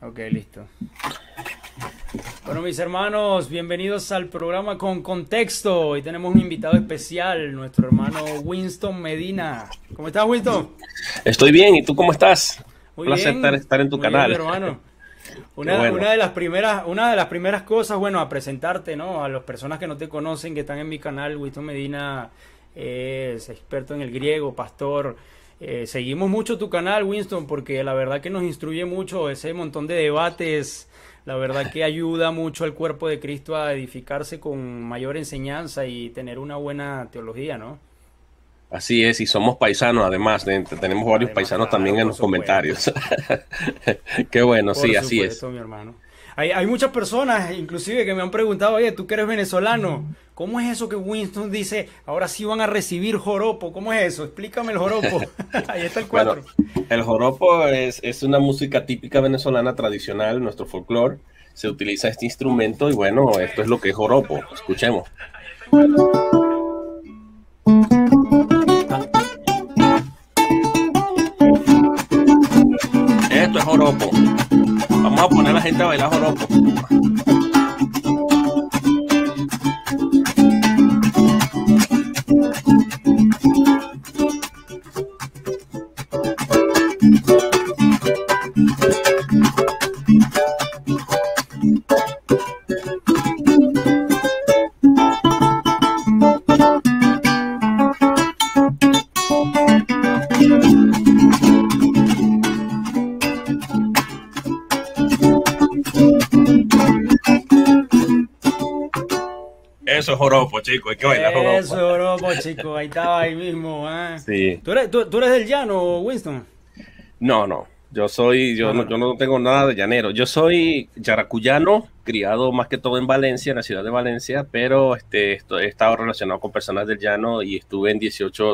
Ok, listo. Bueno, mis hermanos, bienvenidos al programa con contexto. Hoy tenemos un invitado especial, nuestro hermano Winston Medina. ¿Cómo estás, Winston? Estoy bien, ¿y tú cómo estás? Muy Un placer estar, en tu canal. hermano. Una, de las primeras, una de las primeras cosas, bueno, a presentarte, ¿no? A las personas que no te conocen, que están en mi canal, Winston Medina es experto en el griego, pastor, eh, seguimos mucho tu canal, Winston, porque la verdad que nos instruye mucho ese montón de debates. La verdad que ayuda mucho al cuerpo de Cristo a edificarse con mayor enseñanza y tener una buena teología, ¿no? Así es, y somos paisanos, además, tenemos varios paisanos también en los comentarios. Qué bueno, sí, así es. Hay, muchas personas, inclusive, que me han preguntado, oye, tú que eres venezolano, ¿cómo es eso que Winston dice, ahora sí van a recibir joropo? ¿Cómo es eso? Explícame el joropo. Ahí está el cuadro. el joropo es, es, una música típica venezolana tradicional, nuestro folclore. Se utiliza este instrumento y bueno, esto es lo que es joropo. Escuchemos. vamos a poner a la gente a bailar joropo. Eso es joropo, chico. Hay que bailar joropo. Eso es joropo, chico. Ahí estaba ahí mismo. ¿eh? ¿Tú eres, del llano, Winston? No, no. Yo soy, yo ah. no, yo no tengo nada de llanero. Yo soy yaracuyano, criado más que todo en Valencia, en la ciudad de Valencia, pero este, he estado relacionado con personas del llano y estuve en 18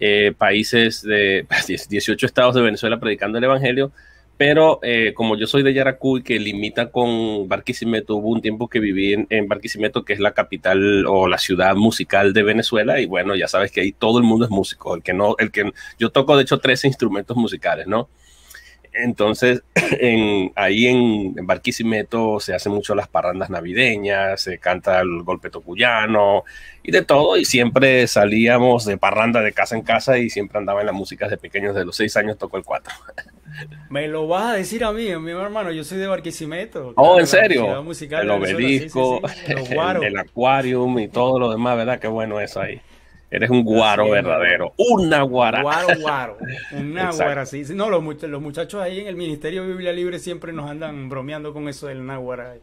eh, países, de 18 estados de Venezuela predicando el Evangelio pero eh, como yo soy de Yaracuy, que limita con Barquisimeto, hubo un tiempo que viví en, en, Barquisimeto, que es la capital o la ciudad musical de Venezuela, y bueno, ya sabes que ahí todo el mundo es músico, el que no, el que yo toco de hecho tres instrumentos musicales, ¿no? Entonces, en, ahí en, Barquisimeto se hacen mucho las parrandas navideñas, se canta el golpe tocuyano y de todo. Y siempre salíamos de parranda de casa en casa y siempre andaba en las músicas de pequeños. De los seis años tocó el cuatro. Me lo vas a decir a mí, mi hermano. Yo soy de Barquisimeto. Oh, en serio. el obelisco, el, acuario aquarium y todo lo demás, ¿verdad? Qué bueno eso ahí. Eres un guaro verdadero. un Una Guaro, guaro. Una sí. No, los, los, muchachos ahí en el Ministerio de Biblia Libre siempre nos andan bromeando con eso del náguara.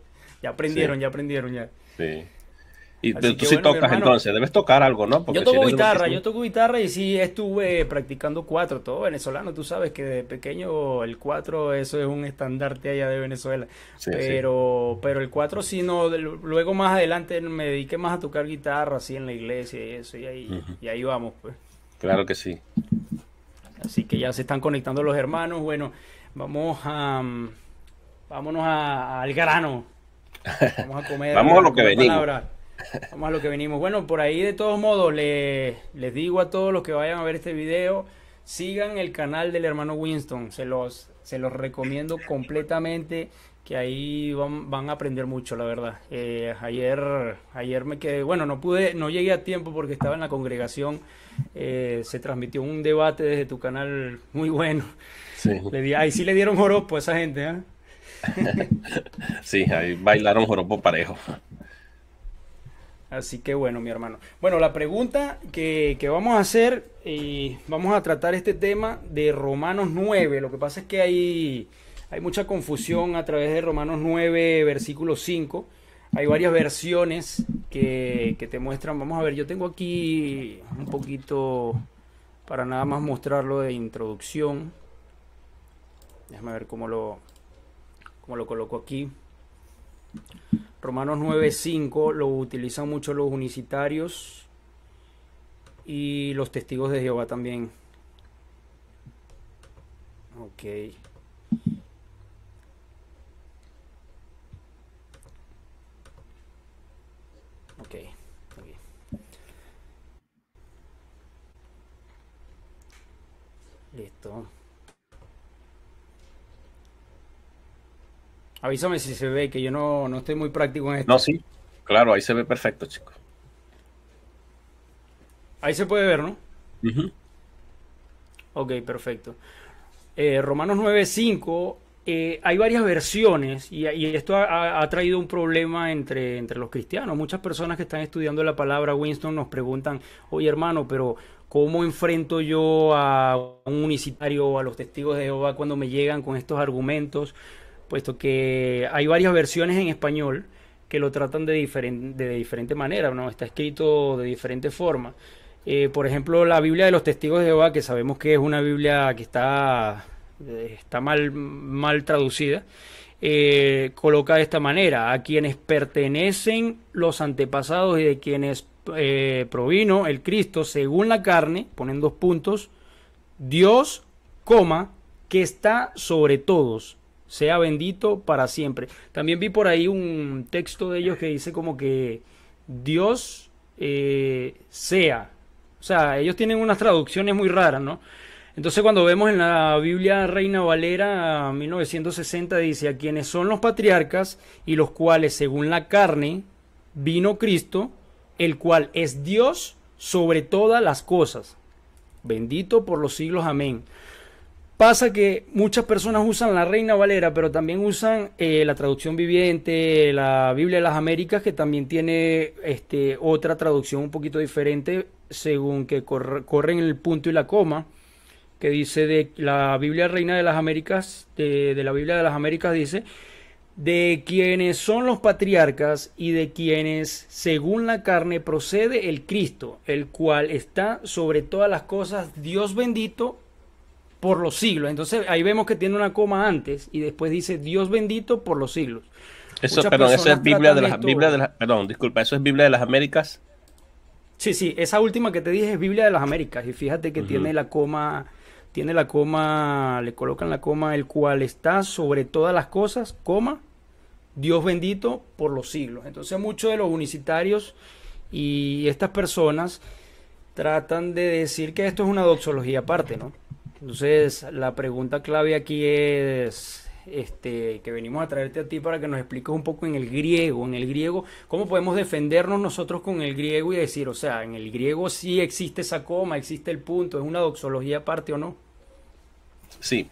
Ya aprendieron, ya aprendieron, ya. Sí. Y tú sí tocas entonces, debes tocar algo, ¿no? Porque yo toco guitarra, yo toco guitarra y sí estuve practicando cuatro, todo venezolano, tú sabes que de pequeño el cuatro, eso es un estandarte allá de Venezuela, pero, pero el cuatro sí no, luego más adelante me dediqué más a tocar guitarra así en la iglesia y eso, y ahí, vamos, pues. Claro que sí. Así que ya se están conectando los hermanos, bueno, vamos a, mm, vámonos al grano, vamos a comer. vamos a lo que venimos lo que venimos. Bueno, por ahí de todos modos le, les digo a todos los que vayan a ver este video, sigan el canal del hermano Winston, se los, se los recomiendo completamente, que ahí van, a aprender mucho, la verdad. Eh, ayer, ayer me quedé, bueno, no pude, no llegué a tiempo porque estaba en la congregación, eh, se transmitió un debate desde tu canal muy bueno. Sí. Le di, ahí sí le dieron joropo a esa gente, ¿ah? sí, ahí bailaron joropo parejo. Así que bueno, mi hermano. Bueno, la pregunta que, vamos a hacer, y eh, vamos a tratar este tema de Romanos 9. Lo que pasa es que hay, hay mucha confusión a través de Romanos 9, versículo 5. Hay varias versiones que, que te muestran. Vamos a ver, yo tengo aquí un poquito para nada más mostrarlo de introducción. Déjame ver cómo lo, cómo lo coloco aquí. Romanos 9.5 lo utilizan mucho los unicitarios y los testigos de Jehová también. Ok. Listo. Avísame si se ve, que yo no, estoy muy práctico en esto. No, sí, claro, ahí se ve perfecto, chicos. Ahí se puede ver, ¿no? Ok, perfecto. Eh, Romanos 9.5, eh, hay varias versiones y, esto ha, traído un problema entre, entre los cristianos. Muchas personas que están estudiando la palabra Winston nos preguntan, oye hermano, pero ¿cómo enfrento yo a un unicitario o a los testigos de Jehová cuando me llegan con estos argumentos? puesto que hay varias versiones en español que lo tratan de, de diferente manera, ¿no? Está escrito de diferente forma. Eh, por ejemplo, la Biblia de los Testigos de Jehová, que sabemos que es una Biblia que está, eh, está mal, mal traducida, eh, coloca de esta manera, a quienes pertenecen los antepasados y de quienes provino el Cristo, según la carne, ponen dos puntos, Dios, coma, que está sobre todos sea bendito para siempre. También vi por ahí un texto de ellos que dice como que Dios eh, sea. O sea, ellos tienen unas traducciones muy raras, ¿no? Entonces cuando vemos en la Biblia Reina Valera 1960 ah, dice, a quienes son los patriarcas y los cuales según la carne vino Cristo, el cual es Dios sobre todas las cosas. Bendito por los siglos, amén. Pasa que muchas personas usan la Reina Valera, pero también usan eh, la traducción viviente, la Biblia de las Américas, que también tiene este, otra traducción un poquito diferente según que corren el punto y la coma, que dice de la Biblia Reina de las Américas, de la Biblia de las Américas dice, de quienes son los patriarcas y de quienes, según la carne, procede el Cristo, el cual está sobre todas las cosas, Dios bendito por los siglos. Entonces ahí vemos que tiene una coma antes y después dice Dios bendito por los siglos. Eso, es Biblia de, las, Biblia de perdón, disculpa, eso es Biblia de las Américas. Sí, sí, esa última que te dije es Biblia de las Américas y fíjate que tiene la coma tiene la coma, le colocan la coma el cual está sobre todas las cosas, coma Dios bendito por los siglos. Entonces muchos de los unicitarios y estas personas tratan de decir que esto es una doxología aparte, ¿no? Entonces, la pregunta clave aquí es este, que venimos a traerte a ti para que nos expliques un poco en el griego, en el griego, cómo podemos defendernos nosotros con el griego y decir, o sea, en el griego sí existe esa coma, existe el punto, es una doxología aparte o no. Sí,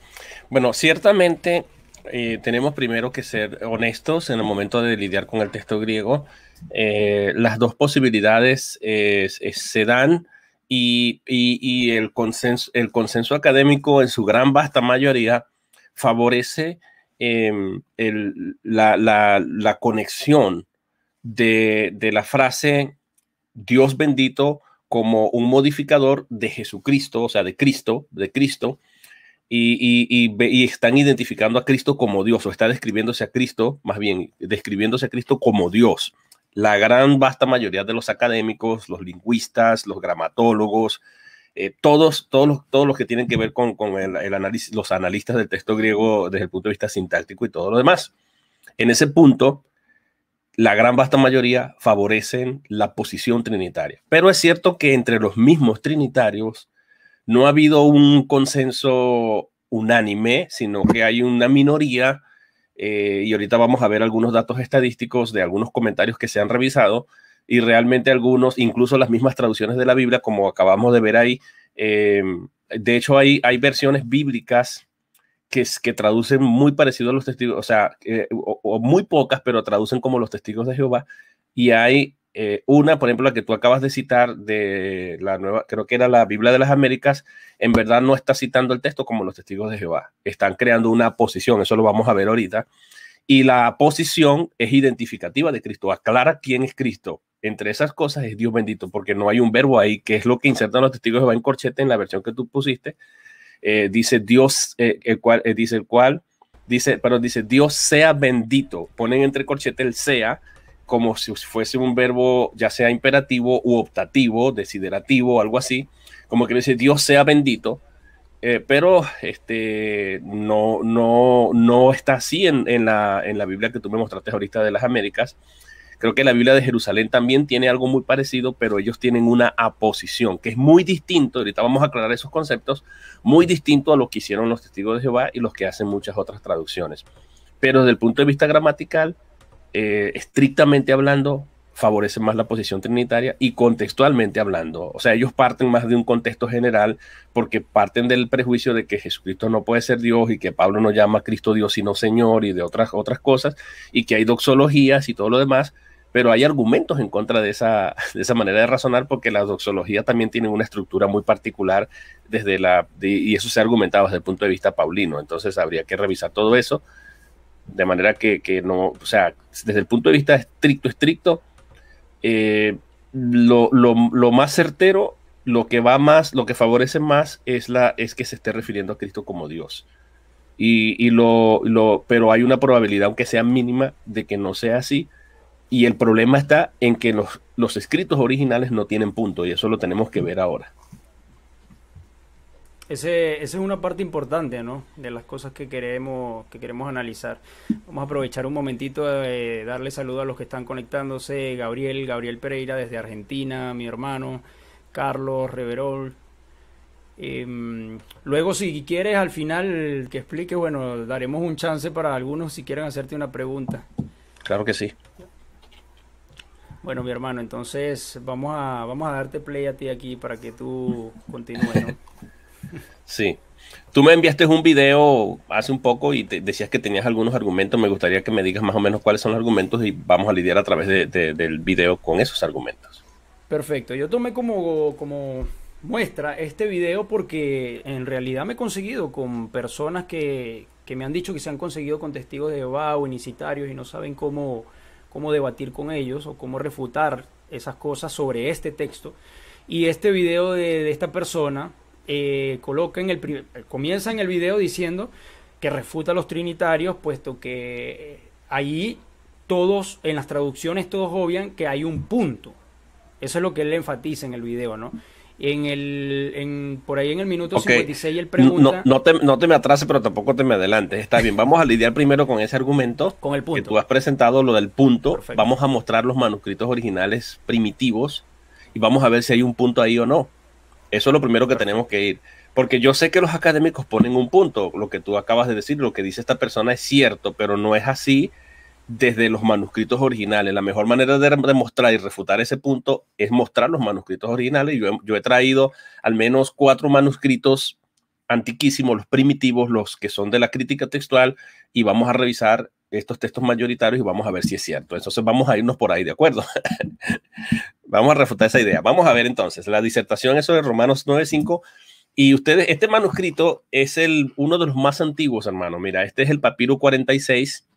bueno, ciertamente eh, tenemos primero que ser honestos en el momento de lidiar con el texto griego. Eh, las dos posibilidades eh, se dan y, el, consenso, el consenso académico en su gran vasta mayoría favorece em, la, conexión de, la frase Dios bendito como un modificador de Jesucristo, o sea, de Cristo, de Cristo, y, y, están identificando a Cristo como Dios, o está describiéndose a Cristo, más bien, describiéndose a Cristo como Dios la gran vasta mayoría de los académicos, los lingüistas, los gramatólogos, eh, todos, todos, los, todos los que tienen que ver con, el, análisis, los analistas del texto griego desde el punto de vista sintáctico y todo lo demás. En ese punto, la gran vasta mayoría favorecen la posición trinitaria. Pero es cierto que entre los mismos trinitarios no ha habido un consenso unánime, sino que hay una minoría eh, y ahorita vamos a ver algunos datos estadísticos de algunos comentarios que se han revisado y realmente algunos, incluso las mismas traducciones de la Biblia, como acabamos de ver ahí. Eh, de hecho, hay, hay versiones bíblicas que, que, traducen muy parecido a los testigos, o sea, eh, muy pocas, pero traducen como los testigos de Jehová. Y hay eh, una, por ejemplo, la que tú acabas de citar de la nueva, creo que era la Biblia de las Américas, en verdad no está citando el texto como los testigos de Jehová. Están creando una posición, eso lo vamos a ver ahorita. Y la posición es identificativa de Cristo, aclara quién es Cristo. Entre esas cosas es Dios bendito, porque no hay un verbo ahí, que es lo que insertan los testigos de Jehová en corchete en la versión que tú pusiste. Eh, dice Dios, eh, el cual, dice el cual, dice, pero dice Dios sea bendito. Ponen entre corchete el sea como si fuese un verbo ya sea imperativo u optativo, desiderativo, o algo así, como que dice Dios sea bendito, eh, pero este, no, no, no está así en, la, en la Biblia que tú me mostraste ahorita de las Américas. Creo que la Biblia de Jerusalén también tiene algo muy parecido, pero ellos tienen una aposición que es muy distinto, ahorita vamos a aclarar esos conceptos, muy distinto a lo que hicieron los testigos de Jehová y los que hacen muchas otras traducciones. Pero desde el punto de vista gramatical, eh, estrictamente hablando, favorece más la posición trinitaria y contextualmente hablando. O sea, ellos parten más de un contexto general porque parten del prejuicio de que Jesucristo no puede ser Dios y que Pablo no llama a Cristo Dios sino Señor y de otras, otras cosas y que hay doxologías y todo lo demás, pero hay argumentos en contra de esa, de esa manera de razonar porque la doxología también tiene una estructura muy particular desde la, y eso se ha argumentado desde el punto de vista paulino. Entonces habría que revisar todo eso de manera que, no, o sea, desde el punto de vista estricto, estricto, eh, lo, más certero, lo que va más, lo que favorece más es, la, es que se esté refiriendo a Cristo como Dios. Y, y lo, lo, pero hay una probabilidad, aunque sea mínima, de que no sea así. Y el problema está en que los, los escritos originales no tienen punto, y eso lo tenemos que ver ahora. Ese, esa es una parte importante, ¿no? De las cosas que queremos, que queremos analizar. Vamos a aprovechar un momentito de eh, darle saludo a los que están conectándose. Gabriel, Gabriel Pereira desde Argentina, mi hermano, Carlos Reverol. Em, luego, si quieres, al final que explique, bueno, daremos un chance para algunos si quieren hacerte una pregunta. Claro que sí. Bueno, mi hermano, entonces vamos a, vamos a darte play a ti aquí para que tú continúes, Sí. Tú me enviaste un video hace un poco y te decías que tenías algunos argumentos. Me gustaría que me digas más o menos cuáles son los argumentos y vamos a lidiar a través del video con esos argumentos. Perfecto. Yo tomé como, como muestra este video porque en realidad me he conseguido con personas que, me han dicho que se han conseguido con testigos de Jehová o inicitarios y no saben cómo, cómo debatir con ellos o cómo refutar esas cosas sobre este texto. Y este video de esta persona eh, el, comienza en el video diciendo que refuta a los trinitarios, puesto que eh, ahí todos, en las traducciones todos obvian que hay un punto. Eso es lo que él enfatiza en el video, ¿no? En el, en, por ahí en el minuto 56 él pregunta... No, no, te, no te me atrases, pero tampoco te me adelantes. Está bien, vamos a lidiar primero con ese argumento. Con el punto. Que tú has presentado lo del punto. Vamos a mostrar los manuscritos originales primitivos y vamos a ver si hay un punto ahí o no. Eso es lo primero que tenemos que ir. Porque yo sé que los académicos ponen un punto, lo que tú acabas de decir, lo que dice esta persona es cierto, pero no es así desde los manuscritos originales. La mejor manera de demostrar y refutar ese punto es mostrar los manuscritos originales. Yo he, yo he traído al menos cuatro manuscritos antiquísimos, los primitivos, los que son de la crítica textual, y vamos a revisar estos textos mayoritarios y vamos a ver si es cierto. Entonces vamos a irnos por ahí, ¿de acuerdo? vamos a refutar esa idea. Vamos a ver entonces, la disertación eso de Romanos 9.5 y ustedes, este manuscrito es el, uno de los más antiguos, hermano. Mira, este es el papiro 46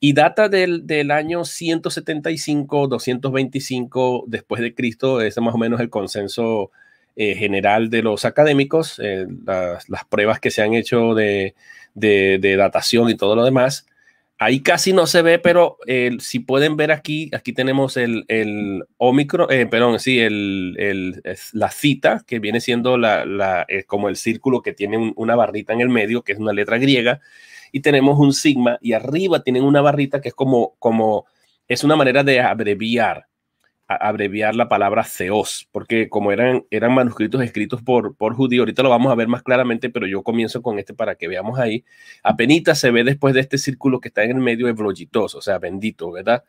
y data del, del año 175, 225 después de Cristo. Ese es más o menos el consenso eh, general de los académicos, eh, las, las, pruebas que se han hecho de, de, de, datación y todo lo demás. Ahí casi no se ve, pero eh, si pueden ver aquí, aquí tenemos el, el Omicron, eh, perdón, sí, la cita, que viene siendo la, eh, como el círculo que tiene una barrita en el medio, que es una letra griega, y tenemos un sigma, y arriba tienen una barrita que es como, como es una manera de abreviar abreviar la palabra ceos porque como eran, eran manuscritos escritos por, por judío, ahorita lo vamos a ver más claramente, pero yo comienzo con este para que veamos ahí. Apenita se ve después de este círculo que está en el medio ebrogitoso, o sea, bendito, ¿verdad?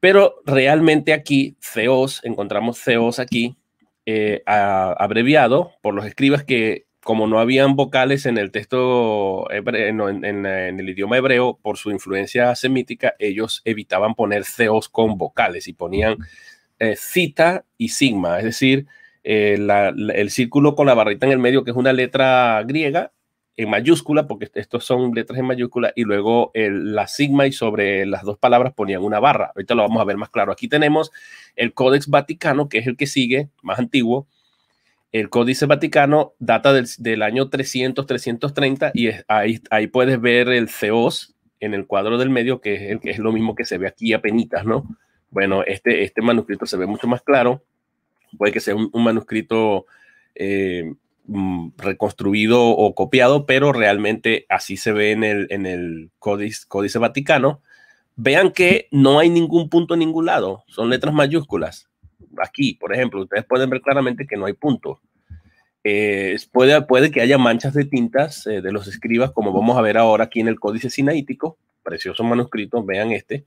Pero realmente aquí, ceos encontramos ceos aquí, eh, abreviado por los escribas que como no habían vocales en el texto en, el idioma hebreo, por su influencia semítica, ellos evitaban poner ceos con vocales y ponían eh, cita y sigma, es decir, eh, el círculo con la barrita en el medio, que es una letra griega en mayúscula, porque estos son letras en mayúscula, y luego la sigma y sobre las dos palabras ponían una barra. Ahorita lo vamos a ver más claro. Aquí tenemos el Códex Vaticano, que es el que sigue, más antiguo, el Códice Vaticano data del, año 300-330 y ahí, ahí puedes ver el CEOS en el cuadro del medio, que es, lo mismo que se ve aquí a penitas, ¿no? Bueno, este, este manuscrito se ve mucho más claro, puede que sea un, manuscrito eh, mm, reconstruido o copiado, pero realmente así se ve en el, en el Códice, Códice Vaticano. Vean que no hay ningún punto en ningún lado, son letras mayúsculas aquí, por ejemplo, ustedes pueden ver claramente que no hay puntos. Eh, puede, puede que haya manchas de tintas eh, de los escribas, como vamos a ver ahora aquí en el Códice Sinaítico, precioso manuscrito, vean este.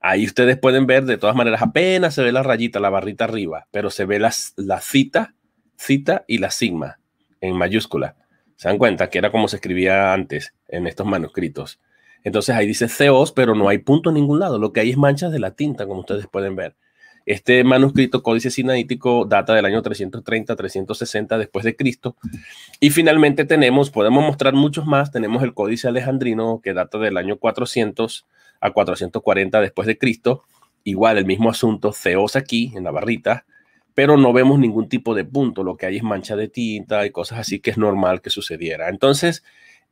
Ahí ustedes pueden ver, de todas maneras, apenas se ve la rayita, la barrita arriba, pero se ve la cita, cita y la sigma en mayúscula. Se dan cuenta que era como se escribía antes en estos manuscritos. Entonces ahí dice COS, pero no hay punto en ningún lado. Lo que hay es manchas de la tinta, como ustedes pueden ver. Este manuscrito códice sinaítico data del año 330-360 después de Cristo. Y finalmente tenemos, podemos mostrar muchos más, tenemos el códice alejandrino que data del año 400 a 440 después de Cristo. Igual el mismo asunto, ceos aquí en la barrita, pero no vemos ningún tipo de punto, lo que hay es mancha de tinta y cosas así que es normal que sucediera. Entonces,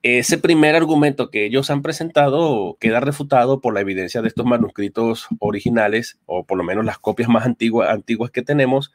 ese primer argumento que ellos han presentado queda refutado por la evidencia de estos manuscritos originales, o por lo menos las copias más antiguas, antiguas que tenemos,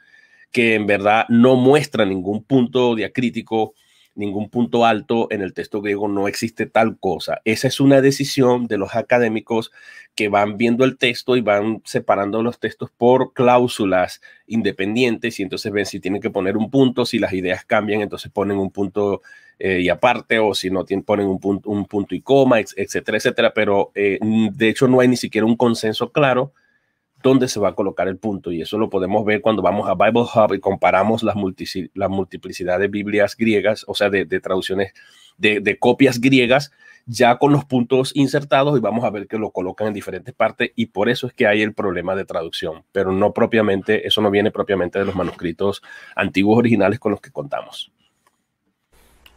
que en verdad no muestra ningún punto diacrítico ningún punto alto en el texto griego, no existe tal cosa. Esa es una decisión de los académicos que van viendo el texto y van separando los textos por cláusulas independientes y entonces ven si tienen que poner un punto, si las ideas cambian, entonces ponen un punto eh, y aparte o si no tienen, ponen un punto, un punto y coma, etcétera, etcétera. Pero eh, de hecho no hay ni siquiera un consenso claro dónde se va a colocar el punto. Y eso lo podemos ver cuando vamos a Bible Hub y comparamos las, la multiplicidad de Biblias griegas, o sea, de, traducciones de, copias griegas, ya con los puntos insertados y vamos a ver que lo colocan en diferentes partes y por eso es que hay el problema de traducción, pero no propiamente, eso no viene propiamente de los manuscritos antiguos originales con los que contamos.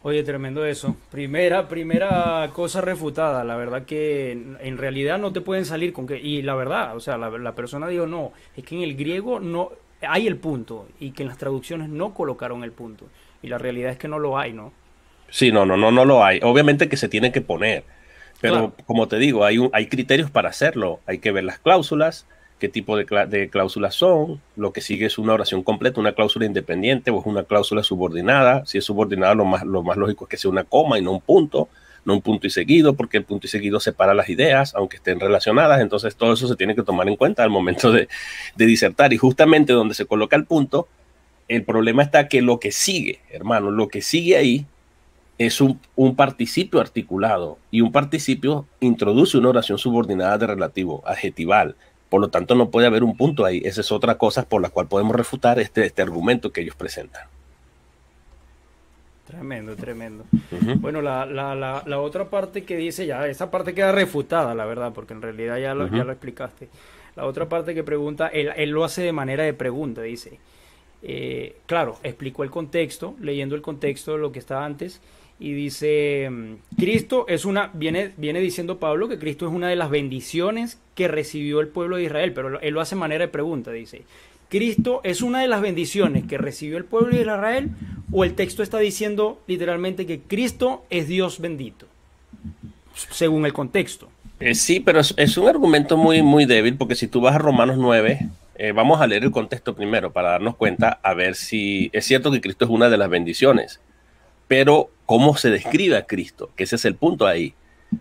Oye, tremendo eso. Primera, primera cosa refutada. La verdad que en realidad no te pueden salir con que. Y la verdad, o sea, la, persona dijo no, es que en el griego no hay el punto y que en las traducciones no colocaron el punto. Y la realidad es que no lo hay, ¿no? Sí, no, no, no, no lo hay. Obviamente que se tiene que poner. Pero como te digo, hay, hay criterios para hacerlo. Hay que ver las cláusulas, qué tipo de, cláusulas son. Lo que sigue es una oración completa, una cláusula independiente o es una cláusula subordinada. Si es subordinada, lo más, lógico es que sea una coma y no un punto, no un punto y seguido, porque el punto y seguido separa las ideas, aunque estén relacionadas. Entonces, todo eso se tiene que tomar en cuenta al momento de, disertar. Y justamente donde se coloca el punto, el problema está que lo que sigue, hermano, lo que sigue ahí es un, participio articulado y un participio introduce una oración subordinada de relativo, adjetival, por lo tanto, no puede haber un punto ahí. Esa es otra cosa por la cual podemos refutar este, este argumento que ellos presentan. Tremendo, tremendo. Bueno, la, otra parte que dice ya, esa parte queda refutada, la verdad, porque en realidad ya lo, ya lo explicaste. La otra parte que pregunta, él, lo hace de manera de pregunta, dice. Eh, claro, explicó el contexto, leyendo el contexto de lo que estaba antes, y dice, Cristo es una, viene, viene diciendo Pablo que Cristo es una de las bendiciones que recibió el pueblo de Israel, pero él lo hace manera de pregunta, dice, Cristo es una de las bendiciones que recibió el pueblo de Israel o el texto está diciendo literalmente que Cristo es Dios bendito, según el contexto. Eh, sí, pero es, un argumento muy, muy débil porque si tú vas a Romanos 9, eh, vamos a leer el contexto primero para darnos cuenta a ver si es cierto que Cristo es una de las bendiciones pero cómo se describe a Cristo, que ese es el punto ahí.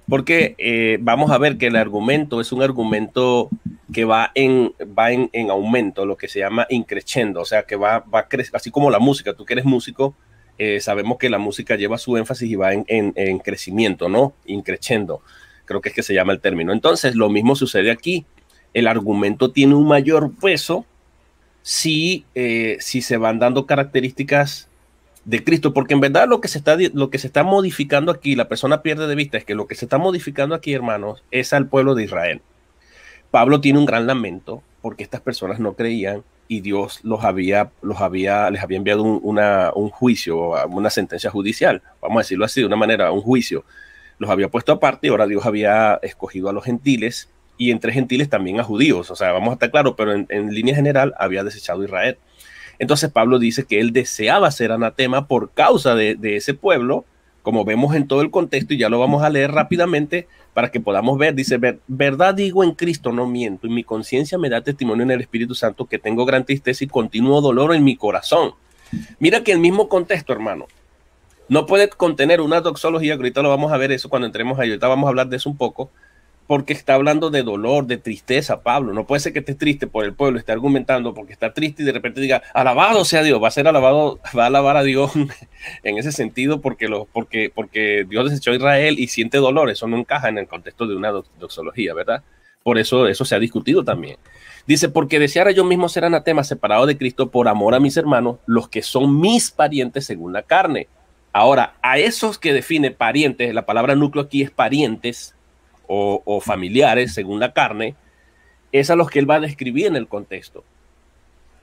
Porque eh, vamos a ver que el argumento es un argumento que va en, va en, aumento, lo que se llama increciendo, o sea, que va, va así como la música, tú que eres músico, eh, sabemos que la música lleva su énfasis y va en, crecimiento, ¿no? Increciendo, creo que es que se llama el término. Entonces, lo mismo sucede aquí, el argumento tiene un mayor peso si, eh, si se van dando características de Cristo, porque en verdad lo que, se está, lo que se está modificando aquí, la persona pierde de vista, es que lo que se está modificando aquí, hermanos, es al pueblo de Israel. Pablo tiene un gran lamento porque estas personas no creían y Dios los había, los había, les había enviado un, una, un juicio, una sentencia judicial, vamos a decirlo así, de una manera, un juicio. Los había puesto aparte y ahora Dios había escogido a los gentiles y entre gentiles también a judíos. O sea, vamos a estar claros, pero en, línea general había desechado Israel. Entonces Pablo dice que él deseaba ser anatema por causa de, ese pueblo, como vemos en todo el contexto, y ya lo vamos a leer rápidamente para que podamos ver, dice, verdad digo en Cristo, no miento, y mi conciencia me da testimonio en el Espíritu Santo que tengo gran tristeza y continuo dolor en mi corazón. Mira que el mismo contexto, hermano, no puede contener una doxología, ahorita lo vamos a ver eso cuando entremos ahí, ahorita vamos a hablar de eso un poco, porque está hablando de dolor, de tristeza, Pablo. No puede ser que esté triste por el pueblo, esté argumentando porque está triste y de repente diga, alabado sea Dios, va a ser alabado, va a alabar a Dios en ese sentido porque, lo, porque, porque Dios desechó a Israel y siente dolor. Eso no encaja en el contexto de una doxología, ¿verdad? Por eso eso se ha discutido también. Dice, porque deseara yo mismo ser anatema separado de Cristo por amor a mis hermanos, los que son mis parientes según la carne. Ahora, a esos que define parientes, la palabra núcleo aquí es parientes, o, familiares, según la carne, es a los que él va a describir en el contexto,